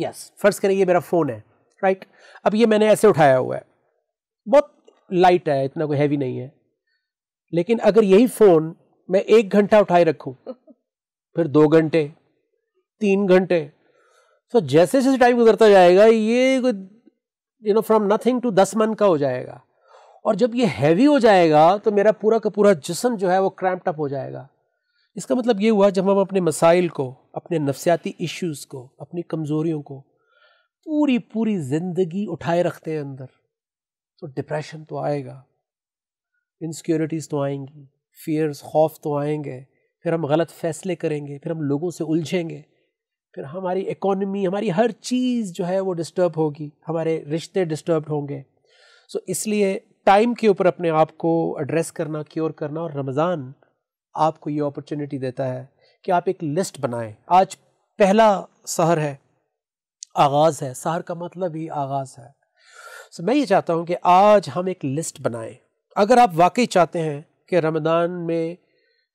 यस फर्ज करें ये मेरा फ़ोन है राइट अब ये मैंने ऐसे उठाया हुआ है बहुत लाइट है इतना कोई हैवी नहीं है लेकिन अगर यही फ़ोन मैं एक घंटा उठाए रखूँ फिर दो घंटे तीन घंटे सो so, जैसे जैसे टाइम गुजरता जाएगा ये you know from nothing to दस मन का हो जाएगा और जब ये हैवी हो जाएगा तो मेरा पूरा का पूरा जिसम जो है वो क्रैम्प्ड अप हो जाएगा इसका मतलब ये हुआ जब हम अपने मसाइल को अपने नफसियाती इश्यूज़ को अपनी कमज़ोरियों को पूरी पूरी ज़िंदगी उठाए रखते हैं अंदर तो डिप्रेशन तो आएगा इनसिक्योरिटीज़ तो आएंगी फियर्स खौफ तो आएंगे फिर हम गलत फैसले करेंगे फिर हम लोगों से उलझेंगे फिर हमारी इकोनमी हमारी हर चीज़ जो है वो डिस्टर्ब होगी हमारे रिश्ते डिस्टर्ब होंगे सो so, इसलिए टाइम के ऊपर अपने आप को एड्रेस करना क्योर करना और रमज़ान आपको ये अपॉर्चुनिटी देता है कि आप एक लिस्ट बनाएं आज पहला सहर है आगाज़ है सहर का मतलब ही आगाज़ है सो so, मैं ये चाहता हूँ कि आज हम एक लिस्ट बनाएं अगर आप वाकई चाहते हैं कि रमज़ान में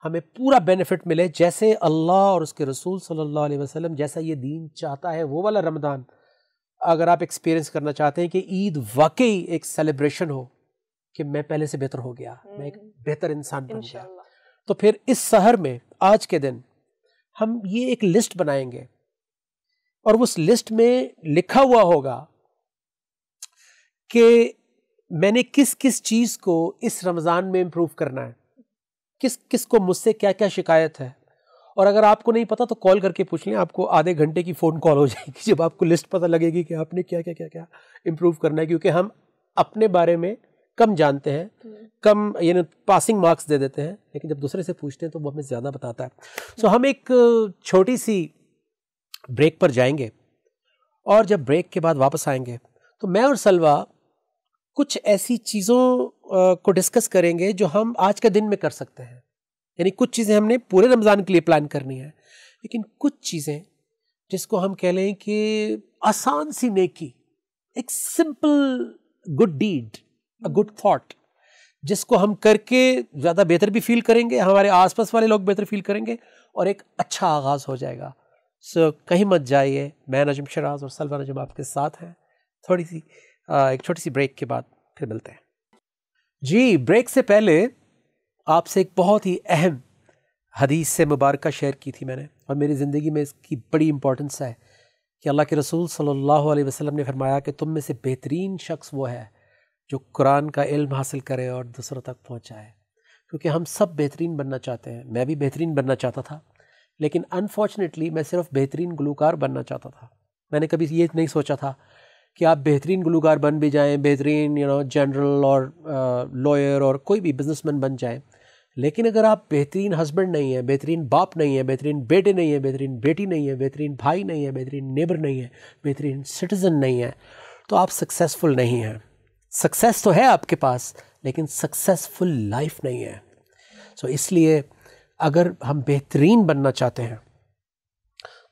हमें पूरा बेनिफिट मिले जैसे अल्लाह और उसके रसूल सल्लल्लाहु अलैहि वसल्लम जैसा ये दीन चाहता है वो वाला रमदान अगर आप एक्सपीरियंस करना चाहते हैं कि ईद वाकई एक सेलिब्रेशन हो कि मैं पहले से बेहतर हो गया मैं एक हम्म। बेहतर इंसान बन गया तो फिर इस शहर में आज के दिन हम ये एक लिस्ट बनाएंगे और उस लिस्ट में लिखा हुआ होगा कि मैंने किस किस चीज़ को इस रमज़ान में इम्प्रूव करना है किस किस को मुझसे क्या क्या शिकायत है और अगर आपको नहीं पता तो कॉल करके पूछ लें आपको आधे घंटे की फ़ोन कॉल हो जाएगी जब आपको लिस्ट पता लगेगी कि आपने क्या क्या क्या क्या इम्प्रूव करना है क्योंकि हम अपने बारे में कम जानते हैं कम यानी पासिंग मार्क्स दे देते हैं लेकिन जब दूसरे से पूछते हैं तो वो हमें ज़्यादा बताता है सो हम एक छोटी सी ब्रेक पर जाएंगे और जब ब्रेक के बाद वापस आएंगे तो मैं और सलवा कुछ ऐसी चीज़ों को डिस्कस करेंगे जो हम आज के दिन में कर सकते हैं यानी कुछ चीज़ें हमने पूरे रमज़ान के लिए प्लान करनी है लेकिन कुछ चीज़ें जिसको हम कह लें कि आसान सी नेकी एक simple good deed a good thought जिसको हम करके ज़्यादा बेहतर भी फील करेंगे हमारे आसपास वाले लोग बेहतर फील करेंगे और एक अच्छा आगाज़ हो जाएगा सो so, कहीं मत जाइए मैं नजम शराज और सलवा नजम आपके साथ हैं थोड़ी सी एक छोटी सी ब्रेक के बाद फिर मिलते हैं जी ब्रेक से पहले आपसे एक बहुत ही अहम हदीस से मुबारक शेयर की थी मैंने और मेरी ज़िंदगी में इसकी बड़ी इंपॉर्टेंस है कि अल्लाह के रसूल सल्लल्लाहु अलैहि वसल्लम ने फरमाया कि तुम में से बेहतरीन शख्स वो है जो कुरान का इल्म हासिल करे और दूसरों तक पहुँचाए क्योंकि हम सब बेहतरीन बनना चाहते हैं मैं भी बेहतरीन बनना चाहता था लेकिन अनफॉर्चुनेटली मैं सिर्फ बेहतरीन गलूकार बनना चाहता था मैंने कभी ये नहीं सोचा था कि आप बेहतरीन गुलूकार बन भी जाएं बेहतरीन यू नो जनरल और लॉयर uh, और कोई भी बिजनेसमैन बन जाएं लेकिन अगर आप बेहतरीन हस्बैंड नहीं हैं बेहतरीन बाप नहीं है बेहतरीन बेटे नहीं है बेहतरीन बेटी नहीं है बेहतरीन भाई नहीं है बेहतरीन नेबर नहीं है बेहतरीन सिटीज़न नहीं है तो आप सक्सेसफुल नहीं हैं सक्सेस तो है आपके पास लेकिन सक्सेसफुल लाइफ नहीं है सो so, इसलिए अगर हम बेहतरीन बनना चाहते हैं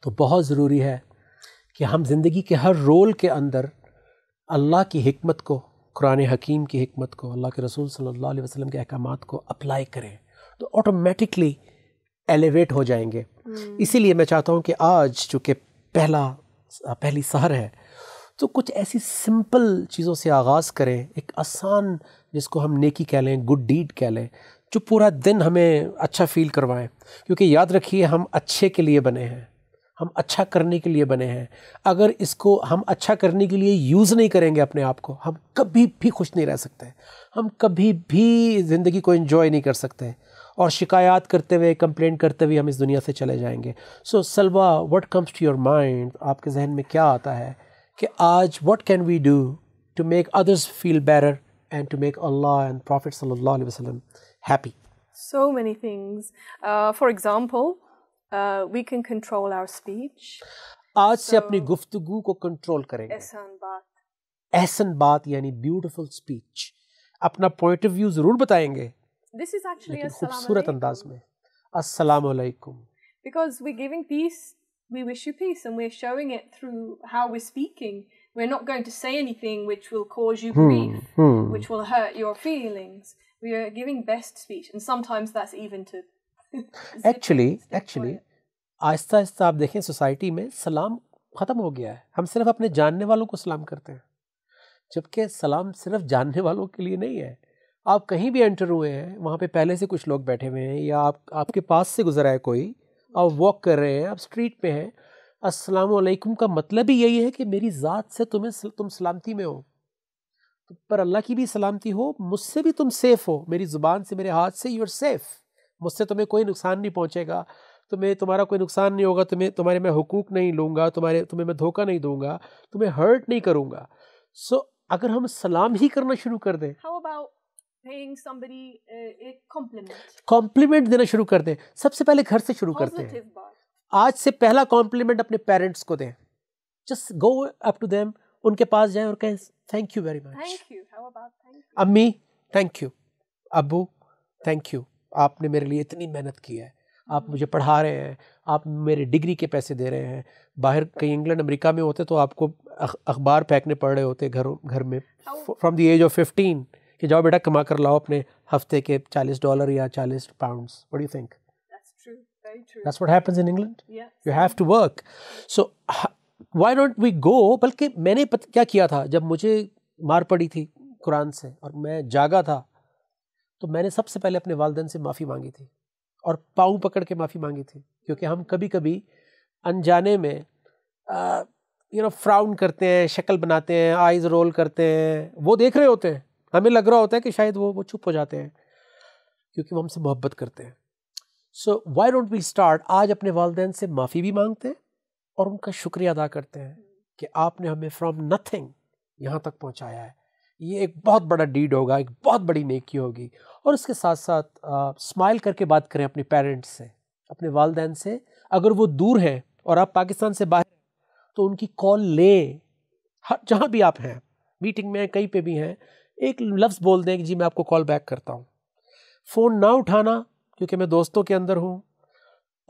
तो बहुत ज़रूरी है कि हम ज़िंदगी के हर रोल के अंदर अल्लाह की हमत को कुरान हकीम की हमत को अल्लाह के रसूल सल्ला वसलम के अहकाम को अप्लाई करें तो ऑटोमेटिकली एलिवेट हो जाएंगे हम्म। इसीलिए मैं चाहता हूँ कि आज चूँकि पहला पहली सहर है तो कुछ ऐसी सिंपल चीज़ों से आगाज़ करें एक आसान जिसको हम नेकी कह लें गुड डीड कह लें जो पूरा दिन हमें अच्छा फील करवाएं क्योंकि याद रखिए हम अच्छे के लिए बने हैं हम अच्छा करने के लिए बने हैं अगर इसको हम अच्छा करने के लिए यूज़ नहीं करेंगे अपने आप को हम कभी भी खुश नहीं रह सकते हम कभी भी ज़िंदगी को इन्जॉय नहीं कर सकते और शिकायत करते हुए कंप्लेंट करते हुए हम इस दुनिया से चले जाएंगे so Salwa what comes to your mind आपके जहन में क्या आता है कि आज what can we do to make others feel better and to make Allah and prophet सल्लल्लाहु अलैहि वसल्लम happy so many things for example Uh, we can control our speech. आज so, से अपनी गुफ्तगु को कंट्रोल करेंगे एहसान बात एहसन बात यानी ब्यूटीफुल स्पीच अपना पॉइंट ऑफ व्यू जरूर बताएंगे दिस इज एक्चुअली खूबसूरत अंदाज में अस्सलाम because we're giving peace we wish you peace and we're showing it through how we're speaking we're not going to say anything which will cause you hmm, grief hmm, hmm. which will hurt your feelings we are giving best speech and sometimes that's even to actually [LAUGHS] actually आहिस्ता आहिस्ता आप देखें सोसाइटी में सलाम ख़त्म हो गया है हम सिर्फ अपने जानने वालों को सलाम करते हैं जबकि सलाम सिर्फ जानने वालों के लिए नहीं है आप कहीं भी एंटर हुए हैं वहाँ पे पहले से कुछ लोग बैठे हुए हैं या आप आपके पास से गुजरा है कोई आप वॉक कर रहे हैं आप स्ट्रीट पे हैं अस्सलाम वालेकुम का मतलब ही यही है कि मेरी ज़ात से तुम्हें तुम सलामती में हो तो पर अल्लाह की भी सलामती हो मुझसे भी तुम सेफ़ हो मेरी ज़ुबान से मेरे हाथ से यू आर सेफ़ मुझसे तुम्हें कोई नुकसान नहीं पहुँचेगा तुम्हें तुम्हारा कोई नुकसान नहीं होगा तुम्हें तुम्हारे मैं हकूक नहीं लूँगा तुम्हारे तुम्हें मैं धोखा नहीं दूंगा तुम्हें हर्ट नहीं करूँगा सो अगर हम सलाम ही करना शुरू कर दें कॉम्प्लीमेंट देना शुरू कर दें सबसे पहले घर से शुरू करते हैं आज से पहला कॉम्प्लीमेंट अपने पेरेंट्स को दें just go up to them उनके पास जाएं और कहें थैंक यू वेरी मच अम्मी थैंक यू अबू थैंक यू आपने मेरे लिए इतनी मेहनत की है आप मुझे पढ़ा रहे हैं आप मेरे डिग्री के पैसे दे रहे हैं बाहर कहीं इंग्लैंड अमेरिका में होते तो आपको अखबार फेंकने पड़ रहे होते घर घर में from the age of fifteen कि जाओ बेटा कमा कर लाओ अपने हफ्ते के चालीस डॉलर या चालीस pounds what you think That's what happens in England. Yeah. You have to work. So why don't we go? बल्कि मैंने क्या किया था जब मुझे मार पड़ी थी कुरान से और मैं जागा था तो मैंने सबसे पहले अपने वालदेन से माफ़ी मांगी थी और पाँव पकड़ के माफ़ी मांगी थी क्योंकि हम कभी कभी अनजाने में यू नो फ्राउन करते हैं शक्ल बनाते हैं आइज़ रोल करते हैं वो देख रहे होते हैं हमें लग रहा होता है कि शायद वो वो चुप हो जाते हैं क्योंकि वो हमसे मोहब्बत करते हैं so why don't we start आज अपने वालदेन से माफ़ी भी मांगते हैं और उनका शुक्रिया अदा करते हैं कि आपने हमें फ्रॉम नथिंग यहाँ तक पहुँचाया है ये एक बहुत बड़ा डीड होगा एक बहुत बड़ी नेकी होगी और उसके साथ साथ स्माइल करके बात करें अपने पेरेंट्स से अपने वालदेन से अगर वो दूर हैं और आप पाकिस्तान से बाहर तो उनकी कॉल लें हर जहाँ भी आप हैं मीटिंग में कहीं पे भी हैं एक लफ्ज़ बोल दें कि जी मैं आपको कॉल बैक करता हूँ फ़ोन ना उठाना क्योंकि मैं दोस्तों के अंदर हूँ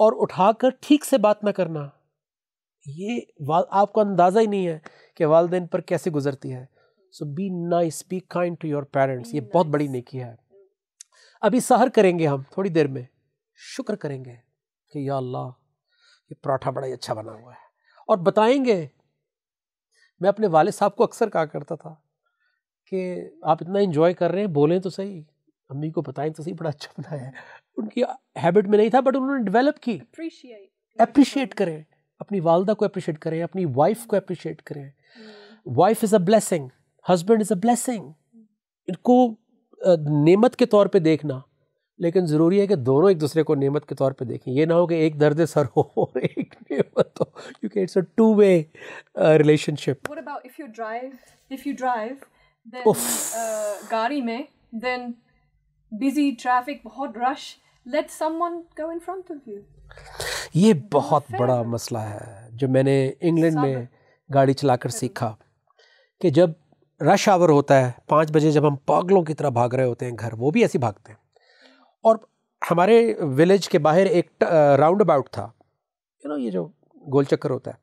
और उठाकर ठीक से बात ना करना ये आपको अंदाज़ा ही नहीं है कि वालदेन पर कैसे गुजरती है so be nice be kind to your parents ये nice. बहुत बड़ी नेकी है अभी सहर करेंगे हम थोड़ी देर में शुक्र करेंगे कि या अल्लाह ये पराठा बड़ा ही अच्छा बना हुआ है और बताएंगे मैं अपने वाले साहब को अक्सर कहा करता था कि आप इतना इन्जॉय कर रहे हैं बोलें तो सही अम्मी को बताएं तो सही बड़ा अच्छा बनाया है उनकी हैबिट में नहीं था बट उन्होंने डेवलप की अप्रिशिएट करें अपनी वालदा को अप्रिशिएट करें अपनी वाइफ को अप्रिशिएट करें wife is a blessing husband is a blessing इनको नेमत के तौर पे देखना लेकिन ज़रूरी है कि दोनों एक दूसरे को नेमत के तौर पे देखें ये ना हो कि एक दर्द सर हो और एक नेमत हो क्योंकि it's a two way relationship if you drive if you drive गाड़ी में देन बिजी ट्रैफिक बहुत rush let someone go in front of you ये बहुत बड़ा मसला है जो मैंने इंग्लैंड में गाड़ी चलाकर सीखा कि जब रश आवर होता है पाँच बजे जब हम पागलों की तरह भाग रहे होते हैं घर वो भी ऐसे भागते हैं और हमारे विलेज के बाहर एक राउंड अबाउट था यू नो ये जो गोल चक्कर होता है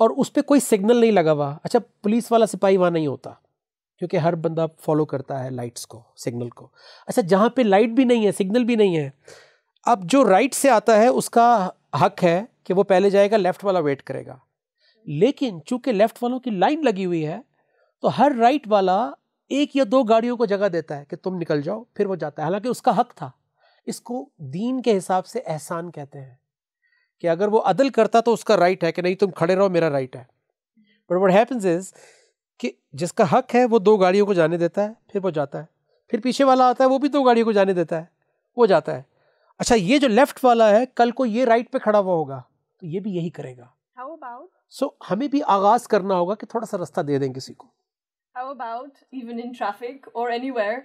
और उस पर कोई सिग्नल नहीं लगा हुआ अच्छा पुलिस वाला सिपाही वहाँ नहीं होता क्योंकि हर बंदा फॉलो करता है लाइट्स को सिग्नल को अच्छा जहाँ पे लाइट भी नहीं है सिग्नल भी नहीं है अब जो राइट से आता है उसका हक है कि वो पहले जाएगा लेफ़्ट वाला वेट करेगा लेकिन चूंकि लेफ़्ट वालों की लाइन लगी हुई है तो हर राइट वाला एक या दो गाड़ियों को जगह देता है कि तुम निकल जाओ फिर वो जाता है हालांकि उसका हक था इसको दीन के हिसाब से एहसान कहते हैं कि अगर वो अदल करता तो उसका राइट है कि नहीं तुम खड़े रहो मेरा राइट है बट वट हैपन्स इज कि जिसका हक है वो दो गाड़ियों को जाने देता है फिर वो जाता है फिर पीछे वाला आता है वो भी दो गाड़ियों को जाने देता है वो जाता है अच्छा ये जो लेफ्ट वाला है कल को ये राइट पे खड़ा हुआ होगा तो ये भी यही करेगा सो so, हमें भी आगाज़ करना होगा कि थोड़ा सा रास्ता दे दें किसी को How about even in traffic or anywhere?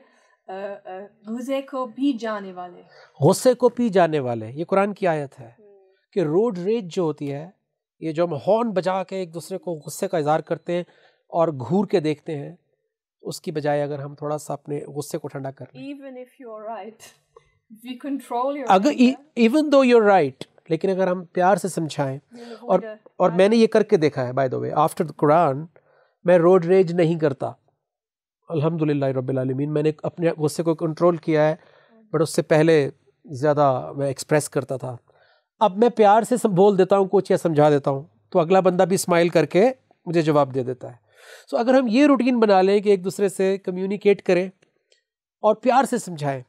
गुस्से को पी जाने वाले गुस्से को पी जाने वाले ये कुरान की आयत है hmm. कि रोड रेज जो होती है ये जो हम हॉर्न बजा के एक दूसरे को गुस्से का इजहार करते हैं और घूर के देखते हैं उसकी बजाय अगर हम थोड़ा सा अपने गुस्से को ठंडा कर अगर even though you are right लेकिन अगर हम प्यार से समझाएं और और हाँ। मैंने ये करके देखा है by the way after the Quran मैं रोड रेज नहीं करता अल्हम्दुलिल्लाह रबालमीन मैंने अपने गुस्से को कंट्रोल किया है बट उससे पहले ज़्यादा मैं एक्सप्रेस करता था अब मैं प्यार से बोल देता हूँ कुछ या समझा देता हूँ तो अगला बंदा भी स्माइल करके मुझे जवाब दे देता है सो अगर हम ये रूटीन बना लें कि एक दूसरे से कम्युनिकेट करें और प्यार से समझाएं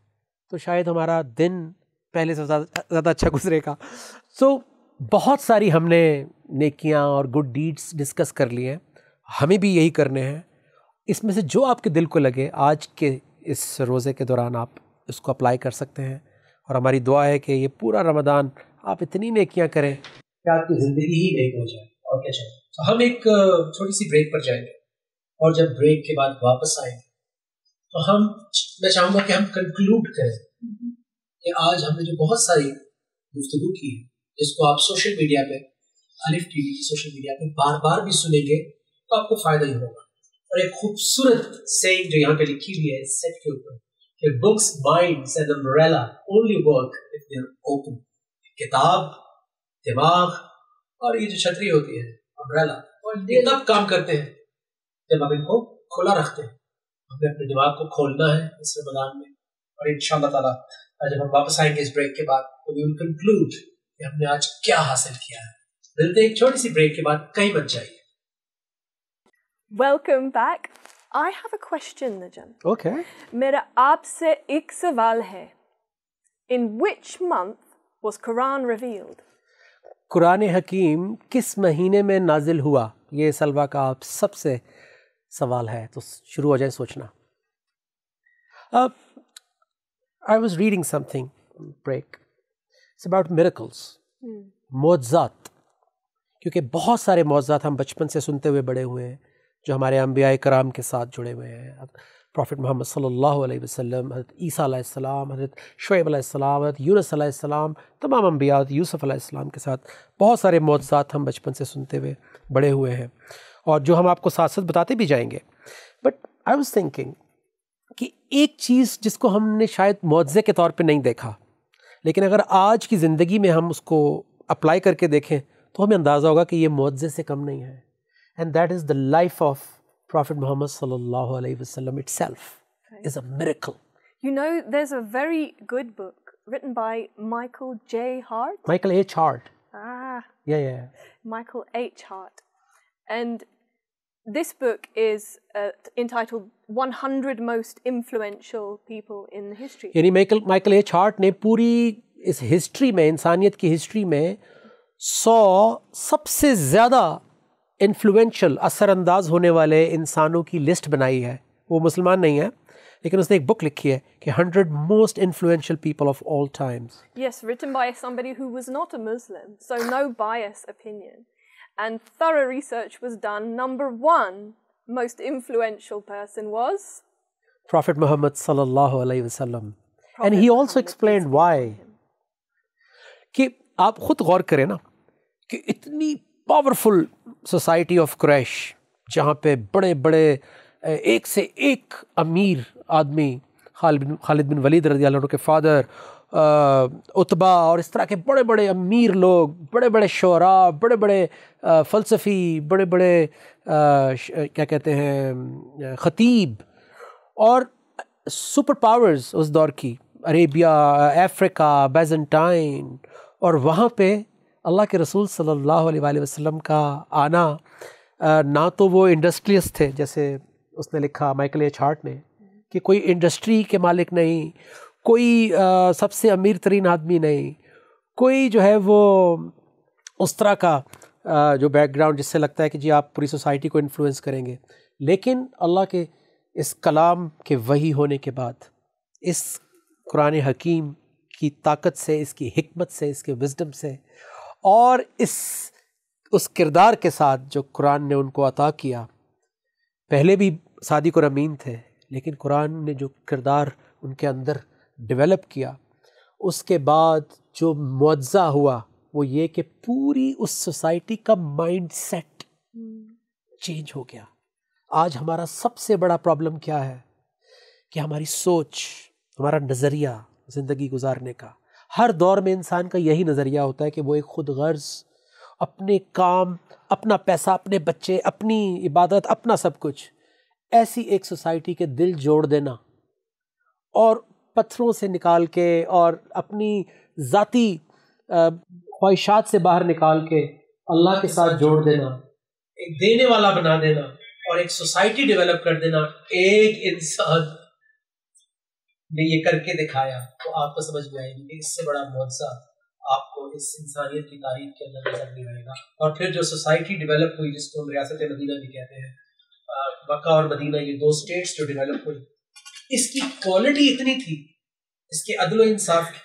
तो शायद हमारा दिन पहले से ज़्यादा अच्छा गुजरेगा सो so, बहुत सारी हमने नेकियाँ और गुड डीड्स डिस्कस कर लिए हैं हमें भी यही करने हैं इसमें से जो आपके दिल को लगे आज के इस रोज़े के दौरान आप इसको अप्लाई कर सकते हैं और हमारी दुआ है कि ये पूरा रमदान आप इतनी नेकियां करें कि आपकी ज़िंदगी ही नहीं हो जाए और क्या चाहिए तो हम एक छोटी सी ब्रेक पर जाएंगे और जब ब्रेक के बाद वापस आएंगे तो हम मैं चाहूँगा कि हम कंक्लूड करें कि आज हमने जो बहुत सारी गुफ्तु की है जिसको आप सोशल मीडिया पर अलिफ टीवी वी सोशल मीडिया पर बार बार भी सुनेंगे तो आपको फायदा ही होगा और एक खूबसूरत सेइंग जो यहाँ पे लिखी हुई है सेट के ऊपर कि books binds and umbrella only work if they are open किताब दिमाग और ये जो छतरी होती है अम्ब्रेला और ये तब काम करते हैं जब आप इनको खुला रखते हैं हमें अपने दिमाग को खोलना है इस रमदान में और इन ताला जब हम वापस आएंगे इस ब्रेक के बाद तो वी विल कंक्लूड कि हमने आज क्या हासिल किया है मिलते हैं एक छोटी सी ब्रेक के बाद कहीं बच जाइए welcome back I have a question Najam okay मेरा आपसे एक सवाल है in which month was Quran revealed Quran हकीम किस महीने में नाजिल हुआ ये सलवा का आप सबसे सवाल है तो शुरू हो जाए सोचना I was reading something break it's about miracles मोजात क्योंकि बहुत सारे मोजात हम बचपन से सुनते हुए बड़े हुए हैं जो हमारे अम्बिया कराम के साथ जुड़े हुए हैं प्रॉफिट मोहम्मद सल्लल्लाहु अलैहि वसल्लम हज़रत ईसा हज़रत शुएब अलैहिस्सलाम हज़रत यूनुस तमाम अम्बिया यूसुफ के साथ बहुत सारे मौजात हम बचपन से सुनते हुए बड़े हुए हैं और जो हम आपको साथ साथ बताते भी जाएंगे बट आई वॉज थिंकिंग कि एक चीज़ जिसको हमने शायद मुआवजे के तौर पर नहीं देखा लेकिन अगर आज की ज़िंदगी में हम उसको अप्लाई करके देखें तो हमें अंदाज़ा होगा कि ये मुआवजे से कम नहीं है and that is the life of Prophet Muhammad sallallahu alaihi wasallam itself is a miracle. You know, there's a very good book written by Michael J. Hart. Michael H. Hart. Ah. Yeah, yeah. Michael H. Hart, and this book is uh, entitled 100 most influential people in history यानी Michael Michael H. Hart ने पूरी इस history में इंसानियत की history में 100 सबसे ज़्यादा इन्फ्लुएंशल असरअंदाज होने वाले इंसानों की लिस्ट बनाई है वो मुसलमान नहीं है लेकिन उसने एक बुक लिखी है कि hundred most influential people of all times yes written by somebody who was not a Muslim so no bias opinion and thorough research was done number 1 most influential person was prophet Mohammad सल्लल्लाहु अलैहि वसल्लम and he also explain why कि आप खुद गौर करें ना कि इतनी पावरफुल सोसाइटी ऑफ क्रैश जहाँ पे बड़े बड़े एक से एक अमीर आदमी खालिद बिन खालिद बिन वलीद रजी अल्लाह के फादर उतबा और इस तरह के बड़े बड़े अमीर लोग बड़े बड़े शोरा बड़े बड़े फ़लसफ़ी बड़े बड़े क्या कहते हैं ख़तीब और सुपर पावर्स उस दौर की अरेबिया अफ्रीका बैजेंटाइन और वहाँ पे अल्लाह के रसूल सल्लल्लाहु अलैहि वसल्लम का आना ना तो वो इंडस्ट्रियस थे जैसे उसने लिखा माइकल एच हार्ट ने कि कोई इंडस्ट्री के मालिक नहीं कोई सबसे अमीर तरीन आदमी नहीं कोई जो है वो उस तरह का जो बैकग्राउंड जिससे लगता है कि जी आप पूरी सोसाइटी को इन्फ्लुएंस करेंगे लेकिन अल्लाह के इस कलाम के वही होने के बाद इस कुरान हकीम की ताकत से इसकी हमत से इसके विजडम से और इस उस किरदार के साथ जो कुरान ने उनको अता किया पहले भी सादी को रमीन थे लेकिन कुरान ने जो किरदार उनके अंदर डेवलप किया उसके बाद जो मुआवजा हुआ वो ये कि पूरी उस सोसाइटी का माइंड सेट चेंज हो गया आज हमारा सबसे बड़ा प्रॉब्लम क्या है कि हमारी सोच हमारा नज़रिया ज़िंदगी गुजारने का हर दौर में इंसान का यही नज़रिया होता है कि वो एक खुद गर्ज अपने काम अपना पैसा अपने बच्चे अपनी इबादत अपना सब कुछ ऐसी एक सोसाइटी के दिल जोड़ देना और पत्थरों से निकाल के और अपनी ज़ाती ख्वाहिशात से बाहर निकाल के अल्लाह के साथ जोड़ देना एक देने वाला बना देना और एक सोसाइटी डेवलप कर देना एक इंसान ने ये करके दिखाया तो आपको तो समझ में आएगी कि इससे बड़ा मुआवजा आपको इस इंसानियत की तारीख के अंदर नजर नहीं आएगा और फिर जो सोसाइटी डेवलप हुई जिसको हम रियासत मदीना भी कहते हैं मक्का और मदीना ये दो स्टेट्स जो डेवलप हुई इसकी क्वालिटी इतनी थी इसके अदल इंसाफ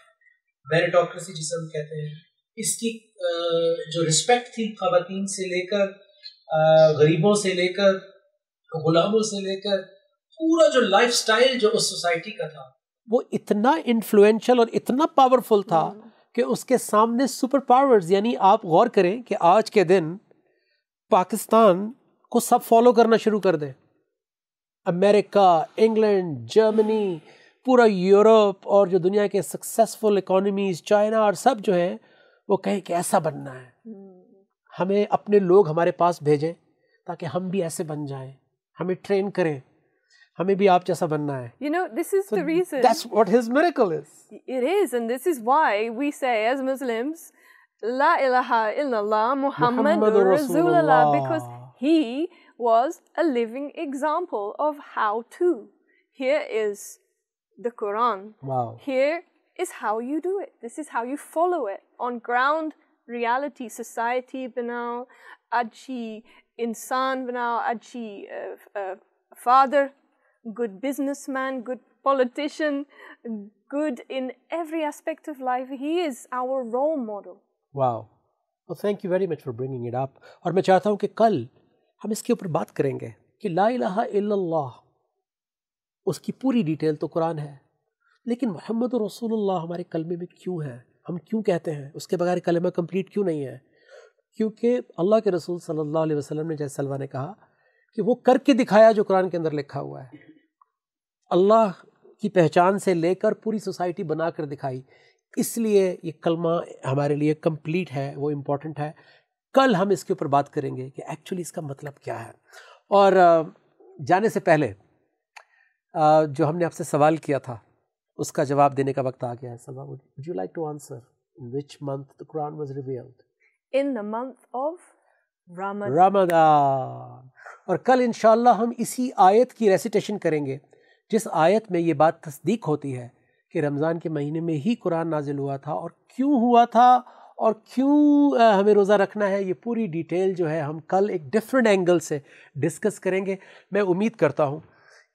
मेरिटोक्रेसी जिसे हम कहते हैं इसकी जो रिस्पेक्ट थी खातन से लेकर गरीबों से लेकर गुलामों से लेकर पूरा जो लाइफ जो उस सोसाइटी का था वो इतना इन्फ्लुएंशियल और इतना पावरफुल था हाँ। कि उसके सामने सुपर पावर्स यानी आप गौर करें कि आज के दिन पाकिस्तान को सब फॉलो करना शुरू कर दें अमेरिका इंग्लैंड जर्मनी पूरा यूरोप और जो दुनिया के सक्सेसफुल इकोनॉमीज चाइना और सब जो हैं वो कहें कि ऐसा बनना है हम्म। हमें अपने लोग हमारे पास भेजें ताकि हम भी ऐसे बन जाएं हमें ट्रेन करें हमें भी आप जैसा बनना है you know this is the reason that's what his miracle is it is and this is why we say as Muslims ला इलाहा इल्लल्लाह रसूलुल्लाह because he was a living example of how to here is the quran wow here is how you do it this is how you follow it on ground reality society banal achi insan banal achi uh, uh, father good businessman, good politician, good in every aspect of life. He is our role model. Wow. Well, thank you very much for bringing it up. और मैं चाहता हूँ कि कल हम इसके ऊपर बात करेंगे कि ला इलाहा इल्लल्लाह उसकी पूरी डिटेल तो कुरान है लेकिन मोहम्मद रसूलुल्लाह हमारे कलमे में क्यों है हम क्यों कहते हैं उसके बगैर कलमा कंप्लीट क्यों नहीं है क्योंकि अल्लाह के रसूल सल्लल्लाहु अलैहि वसल्लम ने जैसे ने कहा कि वो करके दिखाया जो कुरान के अंदर लिखा हुआ है अल्लाह की पहचान से लेकर पूरी सोसाइटी बना कर दिखाई इसलिए ये कलमा हमारे लिए कंप्लीट है वो इम्पॉर्टेंट है कल हम इसके ऊपर बात करेंगे कि एक्चुअली इसका मतलब क्या है और जाने से पहले जो हमने आपसे सवाल किया था उसका जवाब देने का वक्त आ गया है सभा would you like to answer in which month the Quran was revealed in the month of Ramadan और कल इंशाल्लाह हम इसी आयत की रेसिटेशन करेंगे जिस आयत में ये बात तस्दीक होती है कि रमज़ान के महीने में ही कुरान नाजिल हुआ था और क्यों हुआ था और क्यों हमें रोज़ा रखना है ये पूरी डिटेल जो है हम कल एक डिफरेंट एंगल से डिस्कस करेंगे मैं उम्मीद करता हूँ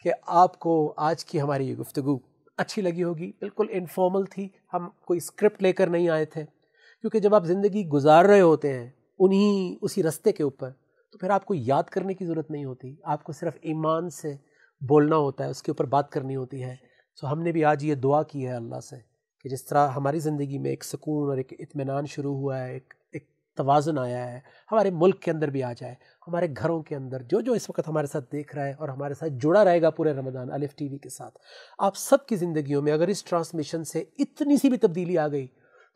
कि आपको आज की हमारी ये गुफ्तु अच्छी लगी होगी बिल्कुल इनफॉर्मल थी हम कोई स्क्रिप्ट लेकर नहीं आए थे क्योंकि जब आप ज़िंदगी गुजार रहे होते हैं उन्हीं उसी रस्ते के ऊपर तो फिर आपको याद करने की ज़रूरत नहीं होती आपको सिर्फ ईमान से बोलना होता है उसके ऊपर बात करनी होती है सो तो हमने भी आज ये दुआ की है अल्लाह से कि जिस तरह हमारी ज़िंदगी में एक सुकून और एक इतमान शुरू हुआ है एक एक तोज़न आया है हमारे मुल्क के अंदर भी आ जाए हमारे घरों के अंदर जो जो इस वक्त हमारे साथ देख रहा है और हमारे साथ जुड़ा रहेगा पूरे रमदान अलिफ वी के साथ आप सबकी ज़िंदगी में अगर इस ट्रांसमिशन से इतनी सी भी तब्दीली आ गई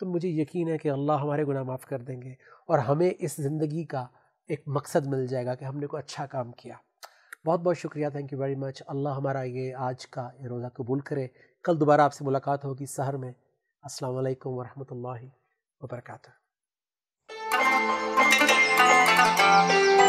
तो मुझे यकीन है कि अल्लाह हमारे गुनाह माफ़ कर देंगे और हमें इस ज़िंदगी का एक मकसद मिल जाएगा कि हमने को अच्छा काम किया बहुत बहुत शुक्रिया thank you very much Allah हमारा ये आज का ये रोज़ा कबूल करे कल दोबारा आपसे मुलाकात होगी शहर में अस्सलाम वालेकुम वरहमतुल्लाहि वबरकातुहू